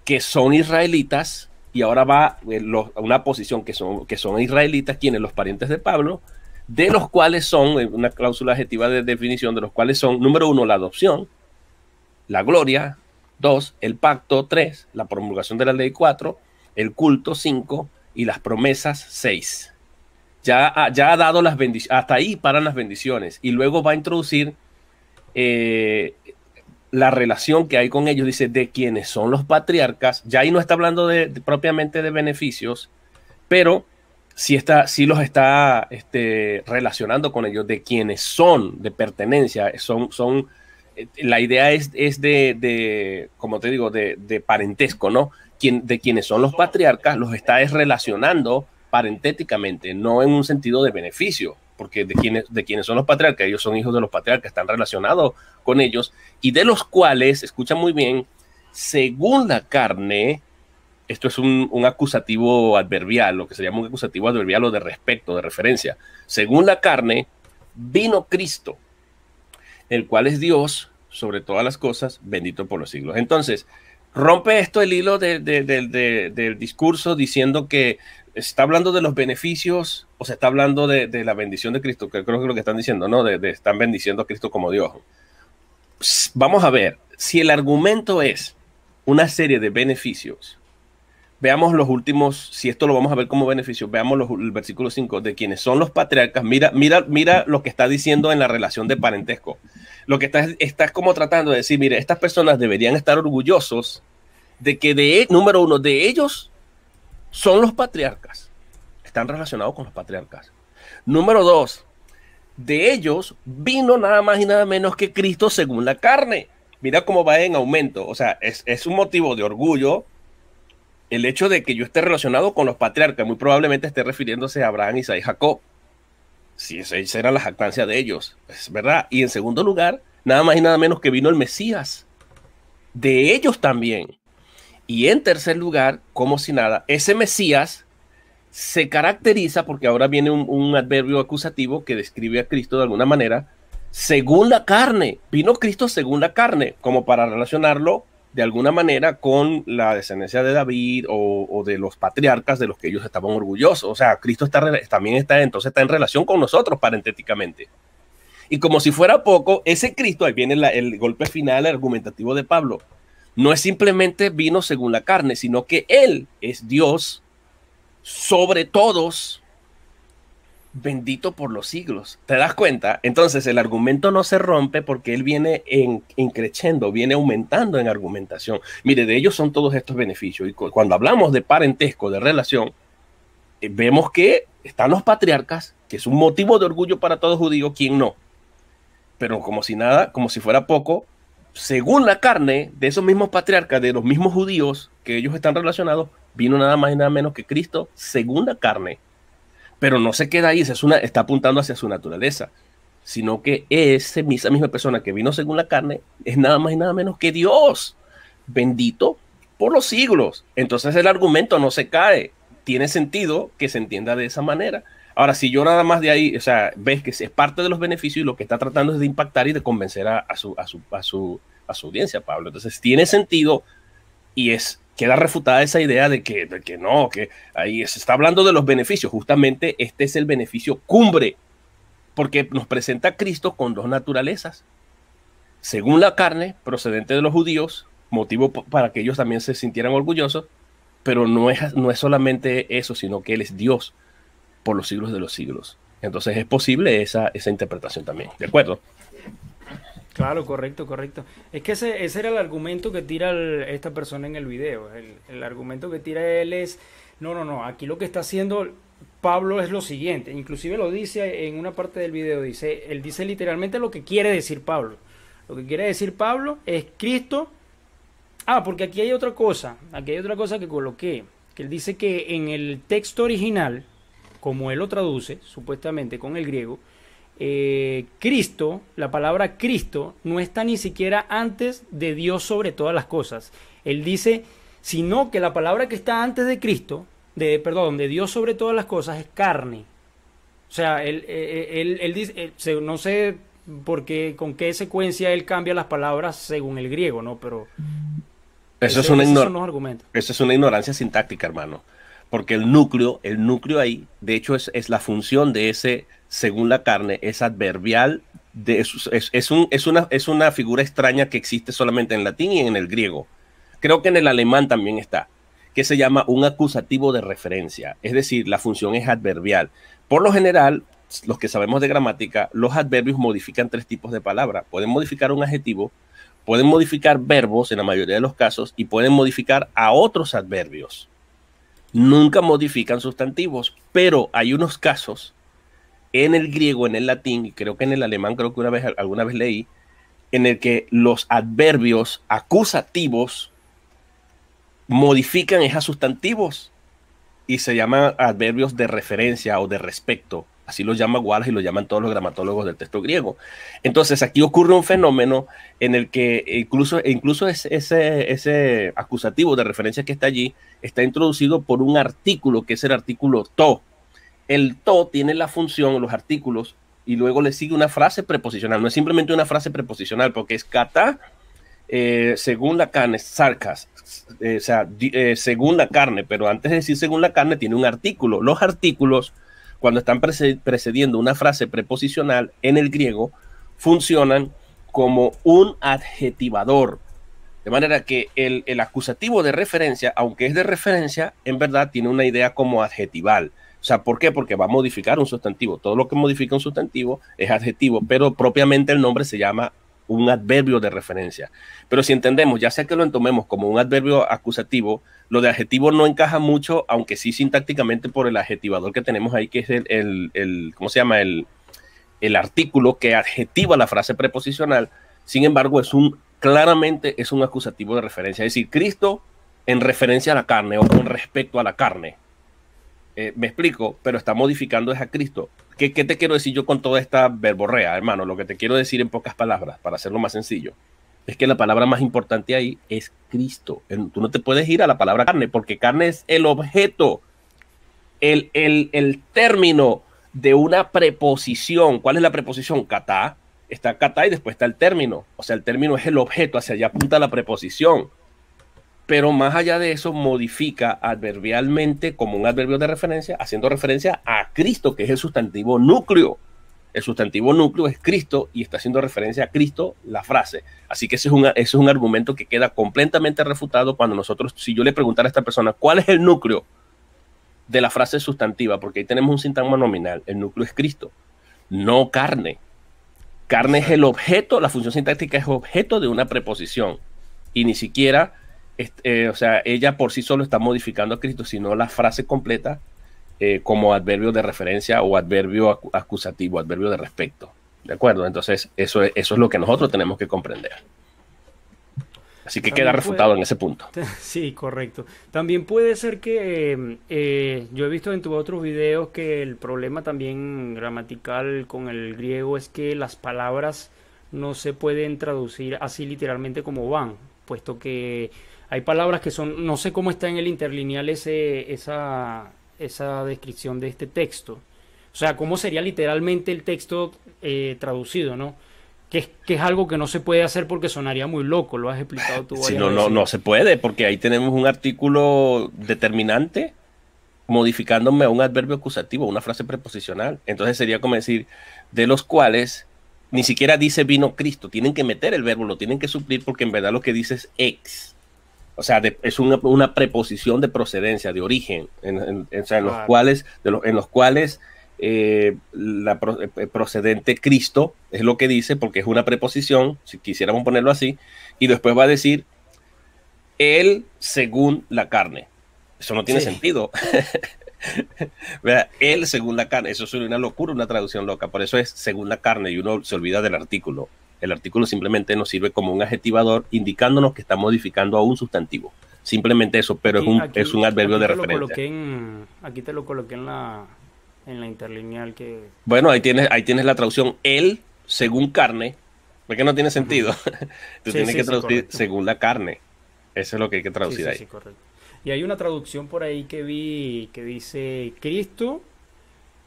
que son israelitas, y ahora va eh, a una posición que son, que son israelitas, quienes los parientes de Pablo, de los cuales son, eh, una cláusula adjetiva de definición, de los cuales son, número uno, la adopción, la gloria, dos, el pacto, tres, la promulgación de la ley, cuatro, el culto, cinco, y las promesas, seis ya, ha dado las bendiciones, hasta ahí paran las bendiciones y luego va a introducir eh, la relación que hay con ellos, dice, de quienes son los patriarcas, ya ahí no está hablando de, propiamente de beneficios, pero sí, está, si los está este, relacionando con ellos, de quienes son, de pertenencia, son, son eh, la idea es, de, como te digo, de, parentesco, ¿no? de quienes son los patriarcas, los está relacionando parentéticamente, no en un sentido de beneficio, porque de quienes, de quienes son los patriarcas, ellos son hijos de los patriarcas, están relacionados con ellos, y de los cuales, escucha muy bien, según la carne, esto es un, acusativo adverbial, lo que se llama un acusativo adverbial o de respecto, de referencia. Según la carne, vino Cristo, el cual es Dios sobre todas las cosas, bendito por los siglos. Entonces, rompe esto el hilo del discurso diciendo que está hablando de los beneficios o se está hablando de, la bendición de Cristo, que creo que es lo que están diciendo, ¿no? De, están bendiciendo a Cristo como Dios. Vamos a ver, si el argumento es una serie de beneficios, veamos los últimos, si esto lo vamos a ver como beneficios, veamos el versículo 5 de quienes son los patriarcas, mira, mira, mira lo que está diciendo en la relación de parentesco. Lo que estás está como tratando de decir, mire, estas personas deberían estar orgullosos de que de, número uno, de ellos son los patriarcas. Están relacionados con los patriarcas. Número dos, de ellos vino nada más y nada menos que Cristo según la carne. Mira cómo va en aumento. O sea, es, un motivo de orgullo el hecho de que yo esté relacionado con los patriarcas. Muy probablemente esté refiriéndose a Abraham, Isaac y Jacob. Si esa era la jactancia de ellos, es verdad. Y en segundo lugar, nada más y nada menos que vino el Mesías. De ellos también. Y en tercer lugar, como si nada, ese Mesías se caracteriza, porque ahora viene un, adverbio acusativo que describe a Cristo de alguna manera, según la carne. Vino Cristo según la carne, como para relacionarlo de alguna manera con la descendencia de David o, de los patriarcas de los que ellos estaban orgullosos. O sea, Cristo está, también está, entonces está en relación con nosotros parentéticamente. Y como si fuera poco, ese Cristo, ahí viene el golpe final argumentativo de Pablo no es simplemente vino según la carne, sino que Él es Dios sobre todos, bendito por los siglos. ¿Te das cuenta? Entonces el argumento no se rompe porque Él viene en, viene aumentando en argumentación. Mire, de ellos son todos estos beneficios. Y cuando hablamos de parentesco, de relación, eh, vemos que están los patriarcas, que es un motivo de orgullo para todo judío, ¿quién no. Pero como si nada, como si fuera poco, según la carne de esos mismos patriarcas, de los mismos judíos que ellos están relacionados, vino nada más y nada menos que Cristo, según la carne. Pero no se queda ahí, es una, está apuntando hacia su naturaleza, sino que ese, esa misma persona que vino según la carne es nada más y nada menos que Dios, bendito por los siglos. Entonces el argumento no se cae, tiene sentido que se entienda de esa manera. Ahora, si yo nada más de ahí, o sea, ves que es parte de los beneficios y lo que está tratando es de impactar y de convencer a, su, a, su, a, su, a su audiencia, Pablo. Entonces, tiene sentido y es queda refutada esa idea de que, de que no, que ahí se está hablando de los beneficios. Justamente este es el beneficio cumbre, porque nos presenta a Cristo con dos naturalezas. Según la carne, procedente de los judíos, motivo para que ellos también se sintieran orgullosos, pero no es, no es solamente eso, sino que Él es Dios por los siglos de los siglos. Entonces es posible esa, esa interpretación también, ¿de acuerdo? Claro, correcto, correcto. Es que ese, ese era el argumento que tira esta persona en el video. El, el, argumento que tira él es, no, no, no, aquí lo que está haciendo Pablo es lo siguiente. Inclusive lo dice en una parte del video, dice, él dice literalmente lo que quiere decir Pablo. Lo que quiere decir Pablo es Cristo. Ah, porque aquí hay otra cosa, aquí hay otra cosa que coloqué, que él dice que en el texto original, como él lo traduce, supuestamente con el griego, eh, Cristo, la palabra Cristo, no está ni siquiera antes de Dios sobre todas las cosas. Él dice, sino que la palabra que está antes de Cristo, de, perdón, de Dios sobre todas las cosas, es carne. O sea, él, eh, eh, él, dice, no sé por qué, con qué secuencia él cambia las palabras según el griego, ¿no? Pero... Eso es una, esos Eso es una ignorancia sintáctica, hermano porque el núcleo, el núcleo ahí, de hecho es, la función de ese, según la carne, es adverbial, es, un, es, una, es una figura extraña que existe solamente en latín y en el griego. Creo que en el alemán también está, que se llama un acusativo de referencia, es decir, la función es adverbial. Por lo general, los que sabemos de gramática, los adverbios modifican tres tipos de palabras. Pueden modificar un adjetivo, pueden modificar verbos en la mayoría de los casos y pueden modificar a otros adverbios nunca modifican sustantivos, pero hay unos casos en el griego, en el latín, y creo que en el alemán, creo que una vez, alguna vez leí, en el que los adverbios acusativos modifican esos sustantivos y se llaman adverbios de referencia o de respecto Así lo llama Wallace y lo llaman todos los gramatólogos del texto griego. Entonces aquí ocurre un fenómeno en el que incluso, incluso ese, ese, acusativo de referencia que está allí está introducido por un artículo que es el artículo to. El to tiene la función, los artículos, y luego le sigue una frase preposicional. No es simplemente una frase preposicional porque es kata, eh, según la carne, sarcas, eh, o sea, eh, según la carne, pero antes de decir según la carne tiene un artículo. Los artículos cuando están precediendo una frase preposicional en el griego, funcionan como un adjetivador. De manera que el, acusativo de referencia, aunque es de referencia, en verdad tiene una idea como adjetival. O sea, ¿por qué? Porque va a modificar un sustantivo. Todo lo que modifica un sustantivo es adjetivo, pero propiamente el nombre se llama un adverbio de referencia. Pero si entendemos, ya sea que lo entomemos como un adverbio acusativo, lo de adjetivo no encaja mucho, aunque sí sintácticamente por el adjetivador que tenemos ahí, que es el, el, ¿cómo se llama? El, el artículo que adjetiva la frase preposicional. Sin embargo, es un claramente es un acusativo de referencia. Es decir, Cristo en referencia a la carne o con respecto a la carne. Eh, me explico, pero está modificando es a Cristo. ¿Qué, te quiero decir yo con toda esta verborrea, hermano? Lo que te quiero decir en pocas palabras, para hacerlo más sencillo, es que la palabra más importante ahí es Cristo. Tú no te puedes ir a la palabra carne, porque carne es el objeto, el, el, el término de una preposición. ¿Cuál es la preposición? Kata Está kata y después está el término. O sea, el término es el objeto, hacia allá apunta la preposición pero más allá de eso modifica adverbialmente como un adverbio de referencia, haciendo referencia a Cristo, que es el sustantivo núcleo. El sustantivo núcleo es Cristo y está haciendo referencia a Cristo la frase. Así que ese es un, es un argumento que queda completamente refutado cuando nosotros, si yo le preguntara a esta persona, ¿cuál es el núcleo de la frase sustantiva? Porque ahí tenemos un sintagma nominal. El núcleo es Cristo, no carne. Carne es el objeto, la función sintáctica es objeto de una preposición y ni siquiera eh, o sea, ella por sí solo está modificando a Cristo, sino la frase completa eh, como adverbio de referencia o adverbio acusativo, adverbio de respecto. ¿De acuerdo? Entonces, eso es, eso es lo que nosotros tenemos que comprender. Así que queda refutado en ese punto. Sí, correcto. También puede ser que eh, yo he visto en tus otros videos que el problema también gramatical con el griego es que las palabras no se pueden traducir así literalmente como van, puesto que hay palabras que son, no sé cómo está en el interlineal esa, descripción de este texto. O sea, cómo sería literalmente el texto eh, traducido, ¿no? Que es, que es, algo que no se puede hacer porque sonaría muy loco, lo has explicado tú. Sí, no, no, no se puede, porque ahí tenemos un artículo determinante modificándome a un adverbio acusativo, una frase preposicional. Entonces sería como decir, de los cuales ni siquiera dice vino Cristo, tienen que meter el verbo, lo tienen que suplir porque en verdad lo que dice es ex o sea, es una, preposición de procedencia, de origen, en, los cuales, de en los cuales eh, la eh, eh, procedente Cristo es lo que dice, porque es una preposición, si quisiéramos ponerlo así, y después va a decir él según la carne. Eso no tiene sentido. él según la carne, eso es una locura, una traducción loca, por eso es según la carne y uno se olvida del artículo. El artículo simplemente nos sirve como un adjetivador indicándonos que está modificando a un sustantivo. Simplemente eso, pero es, un, es un adverbio de referencia. aquí te lo coloqué en la, interlineal que... Bueno, ahí tienes, ahí tienes la traducción él según carne, porque no tiene sentido. Tú tienes que traducir según la carne. Eso es lo que hay que traducir ahí. Correcto. Y hay una traducción por ahí que vi que dice Cristo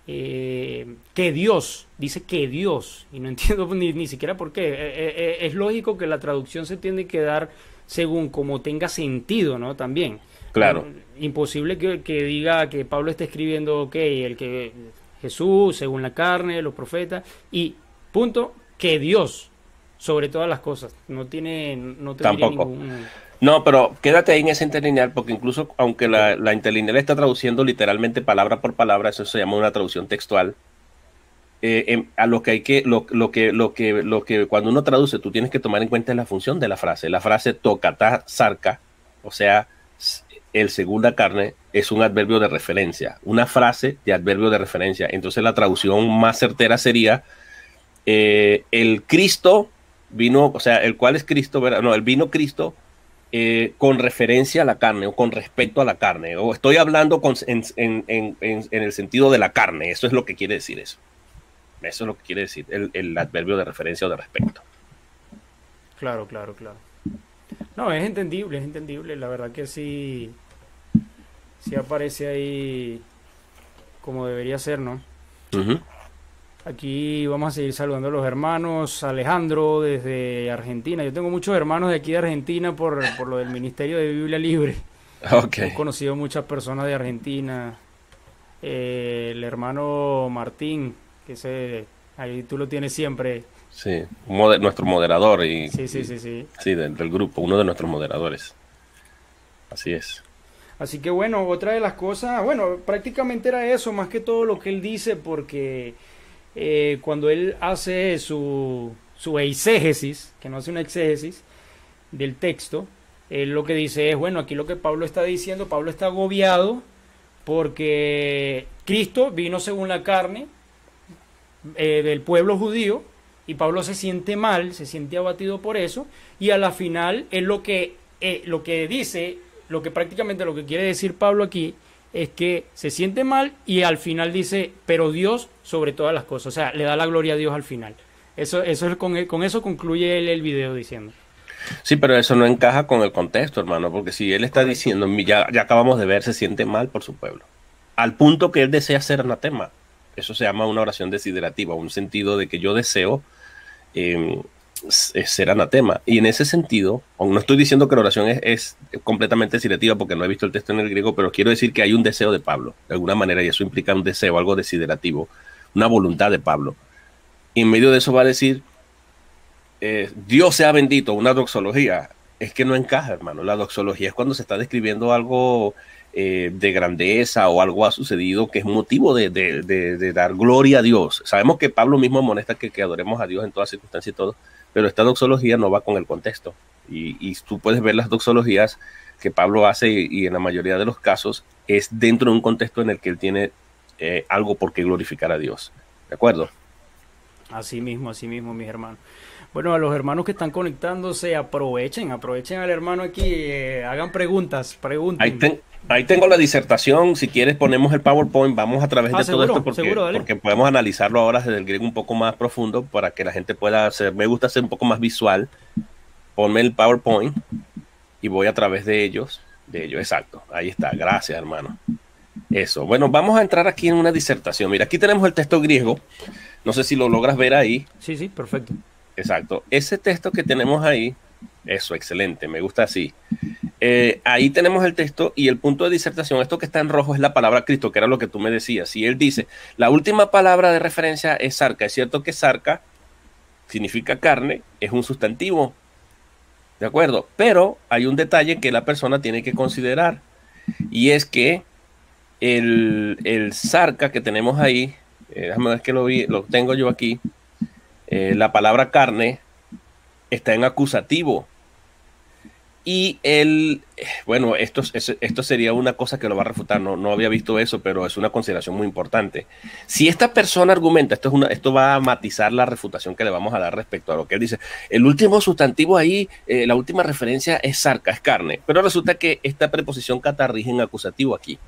eh, que Dios, dice que Dios, y no entiendo ni, ni siquiera por qué. Eh, eh, es lógico que la traducción se tiene que dar según como tenga sentido, ¿no? También. Claro. imposible que, diga que Pablo está escribiendo, ok, el que Jesús, según la carne, los profetas, y punto, que Dios, sobre todas las cosas. No tiene, no tiene Ningún... No, pero quédate ahí en ese interlineal, porque incluso aunque la, interlineal está traduciendo literalmente palabra por palabra, eso se llama una traducción textual. Eh, em, a lo que hay que lo, que, lo, que, lo que, cuando uno traduce, tú tienes que tomar en cuenta la función de la frase. La frase toca, sarca, o sea, el segunda carne es un adverbio de referencia, una frase de adverbio de referencia. Entonces la traducción más certera sería eh, el Cristo vino, o sea, el cual es Cristo, ¿verdad? no, el vino Cristo eh, con referencia a la carne o con respecto a la carne. O estoy hablando con, en, el sentido de la carne. Eso es lo que quiere decir eso. Eso es lo que quiere decir el, adverbio de referencia o de respecto. Claro, claro, claro. No, es entendible, es entendible. La verdad que sí, si aparece ahí como debería ser, ¿no? Aquí vamos a seguir saludando a los hermanos. Alejandro desde Argentina. Yo tengo muchos hermanos de aquí de Argentina por, lo del Ministerio de Biblia Libre. Okay. He conocido muchas personas de Argentina. Eh, el hermano Martín, que se, ahí tú lo tienes siempre. Sí, nuestro moderador. Y, sí, sí, sí. Sí, sí del, del grupo, uno de nuestros moderadores. Así es. Así que bueno, otra de las cosas, bueno, prácticamente era eso, más que todo lo que él dice, porque eh, cuando él hace su, su exégesis, que no hace una exégesis del texto, él lo que dice es, bueno, aquí lo que Pablo está diciendo, Pablo está agobiado porque Cristo vino según la carne eh, del pueblo judío y Pablo se siente mal, se siente abatido por eso y a la final es lo que, eh, lo que dice, lo que prácticamente lo que quiere decir Pablo aquí es que se siente mal y al final dice, pero Dios sobre todas las cosas, o sea, le da la gloria a Dios al final. Eso, eso es con, con eso concluye él el video diciendo. Sí, pero eso no encaja con el contexto, hermano, porque si él está diciendo, ya, ya acabamos de ver, se siente mal por su pueblo, al punto que él desea ser anatema. Eso se llama una oración desiderativa, un sentido de que yo deseo eh, es ser anatema. Y en ese sentido, aunque no estoy diciendo que la oración es, completamente desiderativa porque no he visto el texto en el griego, pero quiero decir que hay un deseo de Pablo, de alguna manera, y eso implica un deseo, algo desiderativo, una voluntad de Pablo. Y en medio de eso va a decir, eh, Dios sea bendito, una doxología. Es que no encaja, hermano. La doxología es cuando se está describiendo algo eh, de grandeza o algo ha sucedido que es motivo de, dar gloria a Dios. Sabemos que Pablo mismo amonesta que, que adoremos a Dios en todas circunstancias y todo, pero esta doxología no va con el contexto. Y, tú puedes ver las doxologías que Pablo hace y, en la mayoría de los casos es dentro de un contexto en el que él tiene eh, algo por qué glorificar a Dios. ¿De acuerdo? Así mismo, así mismo, mis hermanos. Bueno, a los hermanos que están conectándose, aprovechen, aprovechen al hermano aquí, eh, hagan preguntas, pregunten. Ahí tengo la disertación, si quieres ponemos el PowerPoint, vamos a través ah, de todo esto porque, porque, podemos analizarlo ahora desde el griego un poco más profundo para que la gente pueda hacer, me gusta hacer un poco más visual, ponme el PowerPoint y voy a través de ellos, de ellos, exacto, ahí está, gracias hermano. Eso, bueno, vamos a entrar aquí en una disertación, mira, aquí tenemos el texto griego, no sé si lo logras ver ahí. Sí, sí, perfecto. Exacto, ese texto que tenemos ahí, eso, excelente, me gusta así. Eh, ahí tenemos el texto y el punto de disertación, esto que está en rojo es la palabra Cristo, que era lo que tú me decías. Y él dice, la última palabra de referencia es sarca. Es cierto que sarca significa carne, es un sustantivo, ¿de acuerdo? Pero hay un detalle que la persona tiene que considerar y es que el, el sarca que tenemos ahí, eh, déjame que lo, vi, lo tengo yo aquí, eh, la palabra carne está en acusativo y él, bueno, esto, esto sería una cosa que lo va a refutar, no, no había visto eso, pero es una consideración muy importante. Si esta persona argumenta, esto, es una, esto va a matizar la refutación que le vamos a dar respecto a lo que él dice, el último sustantivo ahí, eh, la última referencia es sarca, es carne, pero resulta que esta preposición catarrige en acusativo aquí.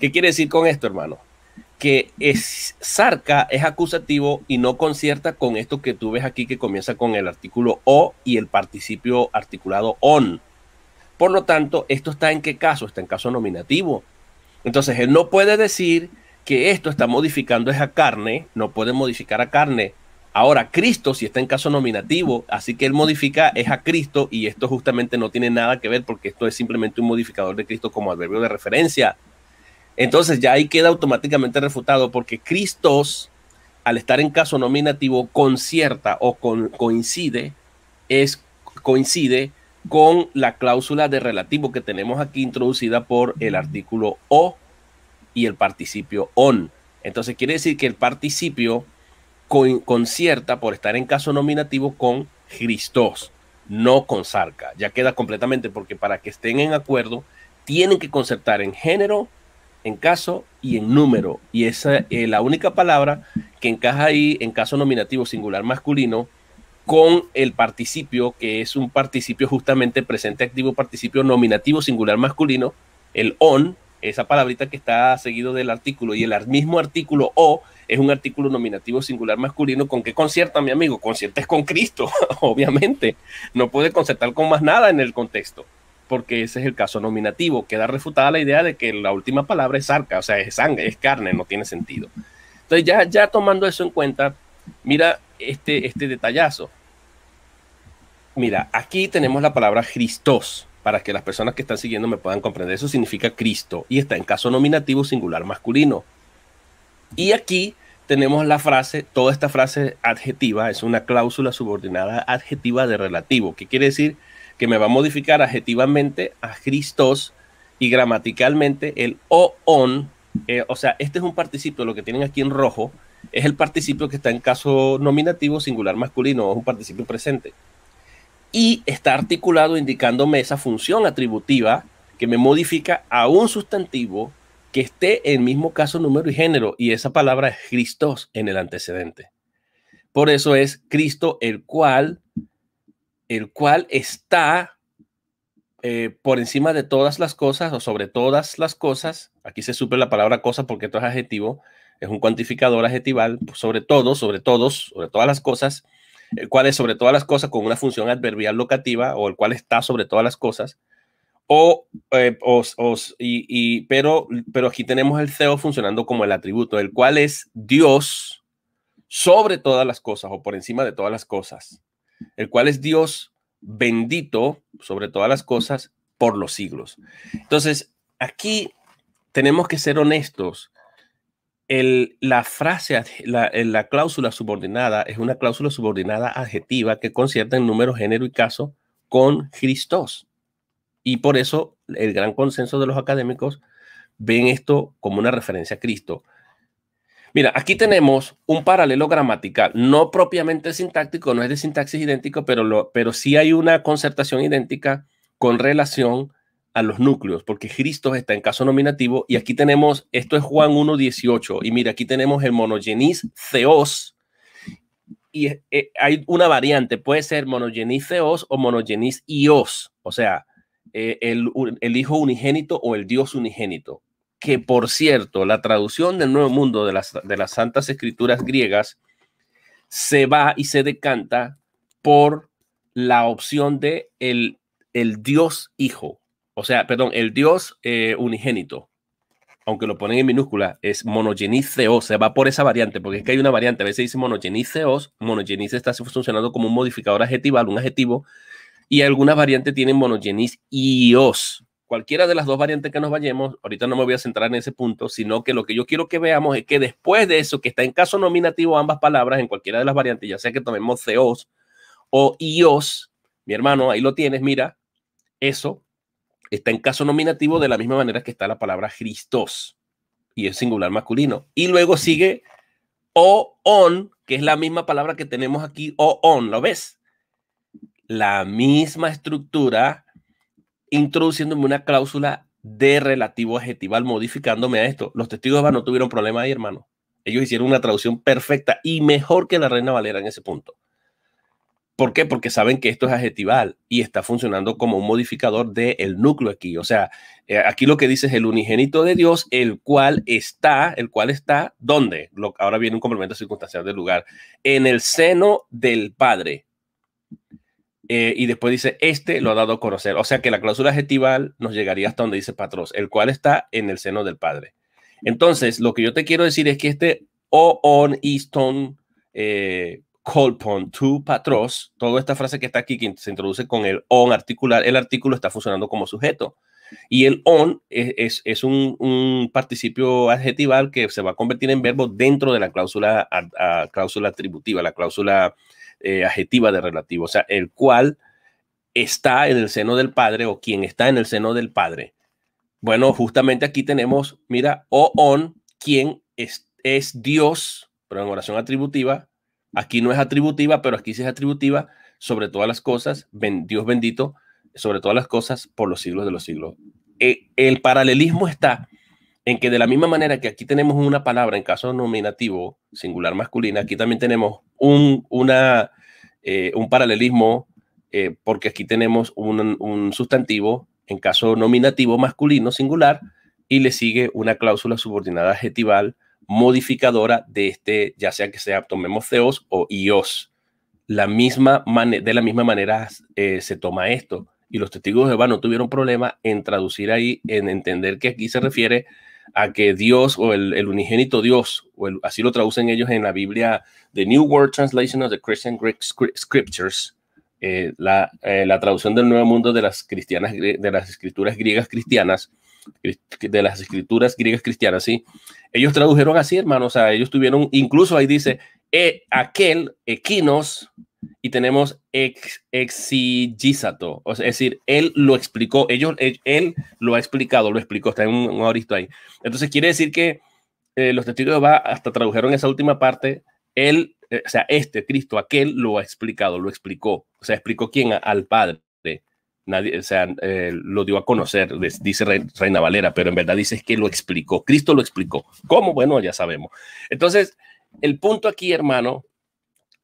¿Qué quiere decir con esto, hermano? que es sarca es acusativo y no concierta con esto que tú ves aquí que comienza con el artículo o y el participio articulado on. Por lo tanto, esto está en qué caso? Está en caso nominativo. Entonces, él no puede decir que esto está modificando esa carne, no puede modificar a carne. Ahora, Cristo, si está en caso nominativo, así que él modifica es a Cristo y esto justamente no tiene nada que ver porque esto es simplemente un modificador de Cristo como adverbio de referencia. Entonces ya ahí queda automáticamente refutado porque Cristos, al estar en caso nominativo, concierta o coincide, es, coincide con la cláusula de relativo que tenemos aquí introducida por el artículo o y el participio on. Entonces quiere decir que el participio concierta por estar en caso nominativo con Cristos, no con Sarca. Ya queda completamente porque para que estén en acuerdo, tienen que concertar en género, en caso y en número. Y esa es eh, la única palabra que encaja ahí en caso nominativo singular masculino con el participio, que es un participio justamente presente activo, participio nominativo singular masculino, el on, esa palabrita que está seguido del artículo, y el mismo artículo o es un artículo nominativo singular masculino. ¿Con qué concierta, mi amigo? Concierta con Cristo, obviamente. No puede concertar con más nada en el contexto porque ese es el caso nominativo. Queda refutada la idea de que la última palabra es arca, o sea, es sangre, es carne, no tiene sentido. Entonces, ya, ya tomando eso en cuenta, mira este, este detallazo. Mira, aquí tenemos la palabra cristos, para que las personas que están siguiendo me puedan comprender. Eso significa Cristo y está en caso nominativo singular masculino. Y aquí tenemos la frase, toda esta frase adjetiva es una cláusula subordinada adjetiva de relativo, que quiere decir que me va a modificar adjetivamente a Christos y gramaticalmente el o on. Eh, o sea, este es un participio, lo que tienen aquí en rojo, es el participio que está en caso nominativo singular masculino, es un participio presente. Y está articulado indicándome esa función atributiva que me modifica a un sustantivo que esté en mismo caso, número y género, y esa palabra es Christos en el antecedente. Por eso es Cristo el cual el cual está eh, por encima de todas las cosas o sobre todas las cosas, aquí se suple la palabra cosa porque esto es adjetivo, es un cuantificador adjetival, pues, sobre todo, sobre todos, sobre todas las cosas, el cual es sobre todas las cosas con una función adverbial locativa o el cual está sobre todas las cosas, o, eh, os, y, pero, pero aquí tenemos el CEO funcionando como el atributo, el cual es Dios sobre todas las cosas o por encima de todas las cosas el cual es Dios bendito sobre todas las cosas por los siglos. Entonces, aquí tenemos que ser honestos. la frase, la, la, cláusula subordinada es una cláusula subordinada adjetiva que concierta en número, género y caso con cristos. Y por eso el gran consenso de los académicos ven esto como una referencia a Cristo. Mira, aquí tenemos un paralelo gramatical, no propiamente sintáctico, no es de sintaxis idéntico, pero, lo, pero sí hay una concertación idéntica con relación a los núcleos, porque Cristo está en caso nominativo y aquí tenemos, esto es Juan 1.18, y mira, aquí tenemos el monogenis Theos, y eh, hay una variante, puede ser monogenis Theos o monogenis Ios, o sea, eh, el, el hijo unigénito o el Dios unigénito que por cierto, la traducción del Nuevo Mundo de las, de las Santas Escrituras griegas se va y se decanta por la opción de el, el Dios Hijo, o sea, perdón, el Dios eh, unigénito, aunque lo ponen en minúscula, es monogenis se va por esa variante, porque es que hay una variante, a veces dice monogenis theos, está funcionando como un modificador adjetival, un adjetivo, y algunas variantes tienen monogenis cualquiera de las dos variantes que nos vayamos, ahorita no me voy a centrar en ese punto, sino que lo que yo quiero que veamos es que después de eso, que está en caso nominativo ambas palabras, en cualquiera de las variantes, ya sea que tomemos ceos o ios, mi hermano, ahí lo tienes, mira, eso está en caso nominativo de la misma manera que está la palabra Christos y es singular masculino. Y luego sigue o on, que es la misma palabra que tenemos aquí, o on, ¿lo ves? La misma estructura introduciéndome una cláusula de relativo adjetival, modificándome a esto. Los testigos no tuvieron problema ahí, hermano. Ellos hicieron una traducción perfecta y mejor que la Reina Valera en ese punto. ¿Por qué? Porque saben que esto es adjetival y está funcionando como un modificador del núcleo aquí. O sea, eh, aquí lo que dice es el unigénito de Dios, el cual está, el cual está, ¿dónde? ahora viene un complemento circunstancial del lugar, en el seno del Padre. Eh, y después dice, este lo ha dado a conocer. O sea que la cláusula adjetival nos llegaría hasta donde dice patros, el cual está en el seno del Padre. Entonces, lo que yo te quiero decir es que este o on Easton eh, colpon to patros, toda esta frase que está aquí, que se introduce con el on articular, el artículo está funcionando como sujeto. Y el on es, un, participio adjetival que se va a convertir en verbo dentro de la cláusula, cláusula atributiva, la cláusula eh, adjetiva de relativo, o sea, el cual está en el seno del Padre o quien está en el seno del Padre. Bueno, justamente aquí tenemos, mira, o on, quien es, Dios, pero en oración atributiva, aquí no es atributiva, pero aquí sí es atributiva, sobre todas las cosas, ben, Dios bendito, sobre todas las cosas por los siglos de los siglos. E, el paralelismo está en que de la misma manera que aquí tenemos una palabra en caso nominativo, singular masculina, aquí también tenemos un, una, eh, un paralelismo, eh, porque aquí tenemos un, sustantivo en caso nominativo masculino, singular, y le sigue una cláusula subordinada adjetival modificadora de este, ya sea que sea, tomemos CEOS o ios. La misma de la misma manera eh, se toma esto. Y los testigos de Jehová no tuvieron problema en traducir ahí, en entender que aquí se refiere a que Dios o el, unigénito Dios, o así lo traducen ellos en la Biblia, The New World Translation of the Christian Greek Scriptures, eh, eh, la, traducción del Nuevo Mundo de las, cristianas, de las escrituras griegas cristianas, de las escrituras griegas cristianas, sí. Ellos tradujeron así, hermanos o sea, ellos tuvieron, incluso ahí dice, eh, aquel, equinos, y tenemos ex, exigisato, es decir, él lo explicó, ellos, e, él, lo ha explicado, lo explicó, está en un, un ahí. Entonces quiere decir que eh, los testigos de Jehová hasta tradujeron esa última parte, él, eh, o sea, este Cristo, aquel lo ha explicado, lo explicó, o sea, explicó quién al Padre. Nadie, o sea, eh, lo dio a conocer, dice Reina Valera, pero en verdad dice que lo explicó, Cristo lo explicó. ¿Cómo? Bueno, ya sabemos. Entonces, el punto aquí, hermano,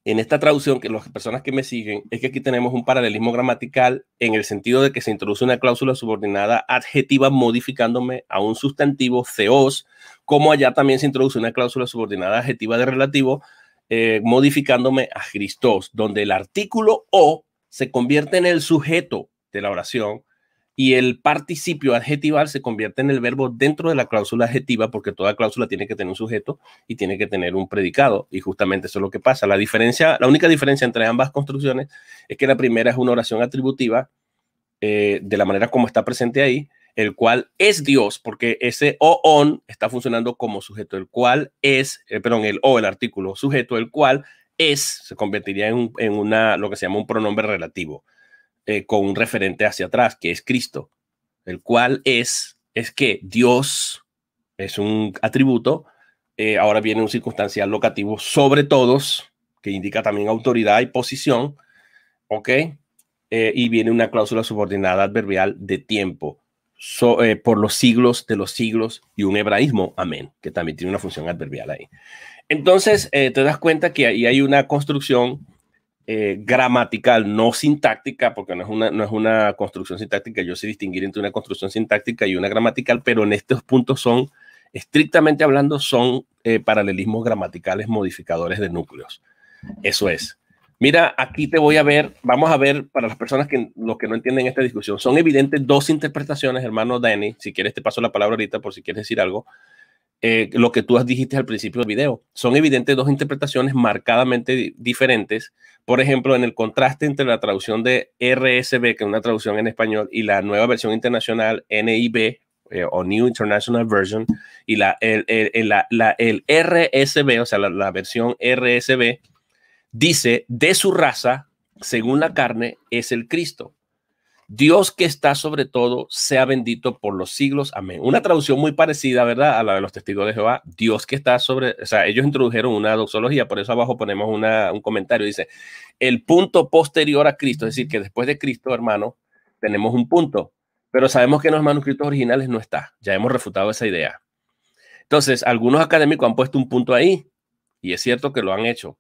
en esta traducción, que las personas que me siguen, es que aquí tenemos un paralelismo gramatical en el sentido de que se introduce una cláusula subordinada adjetiva modificándome a un sustantivo ceos, como allá también se introduce una cláusula subordinada adjetiva de relativo eh, modificándome a cristos, donde el artículo o se convierte en el sujeto de la oración y el participio adjetival se convierte en el verbo dentro de la cláusula adjetiva porque toda cláusula tiene que tener un sujeto y tiene que tener un predicado y justamente eso es lo que pasa. La diferencia, la única diferencia entre ambas construcciones es que la primera es una oración atributiva eh, de la manera como está presente ahí, el cual es Dios porque ese o on está funcionando como sujeto, el cual es, eh, perdón, el o el artículo sujeto, el cual es se convertiría en, en una lo que se llama un pronombre relativo eh, con un referente hacia atrás, que es Cristo, el cual es, es que Dios es un atributo, eh, ahora viene un circunstancial locativo sobre todos, que indica también autoridad y posición, ¿ok? Eh, y viene una cláusula subordinada adverbial de tiempo, por los siglos de los siglos, y un hebraísmo, amén, que también tiene una función adverbial ahí. Entonces, te das cuenta que ahí hay una construcción eh, gramatical, no sintáctica, porque no es, una, no es una construcción sintáctica, yo sé distinguir entre una construcción sintáctica y una gramatical, pero en estos puntos son, estrictamente hablando, son eh, paralelismos gramaticales modificadores de núcleos. Eso es. Mira, aquí te voy a ver, vamos a ver para las personas que los que no entienden esta discusión, son evidentes dos interpretaciones, hermano Danny, si quieres te paso la palabra ahorita por si quieres decir algo. Eh, lo que tú dijiste al principio del video. Son evidentes dos interpretaciones marcadamente diferentes. Por ejemplo, en el contraste entre la traducción de RSB, que es una traducción en español, y la nueva versión internacional NIB eh, o New International Version, y la, el, RSB, o sea, la, la versión RSB, dice de su raza, según la carne, es el Cristo. Dios que está sobre todo, sea bendito por los siglos. Amén. Una traducción muy parecida, ¿verdad? A la de los testigos de Jehová. Dios que está sobre, o sea, ellos introdujeron una doxología, por eso abajo ponemos un comentario. Dice, el punto posterior a Cristo, es decir, que después de Cristo, hermano, tenemos un punto, pero sabemos que en los manuscritos originales no está. Ya hemos refutado esa idea. Entonces, algunos académicos han puesto un punto ahí, y es cierto que lo han hecho,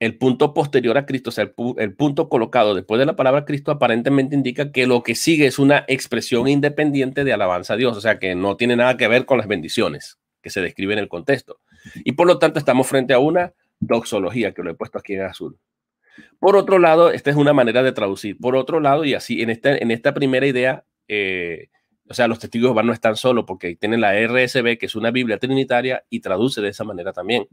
el punto posterior a Cristo, o sea, el, punto colocado después de la palabra Cristo aparentemente indica que lo que sigue es una expresión independiente de alabanza a Dios, o sea, que no tiene nada que ver con las bendiciones que se describen en el contexto. Y por lo tanto estamos frente a una doxología, que lo he puesto aquí en azul. Por otro lado, esta es una manera de traducir. Por otro lado, y así, en esta, en esta primera idea, eh, o sea, los testigos van no están solo porque tienen la RSB, que es una Biblia trinitaria, y traduce de esa manera también.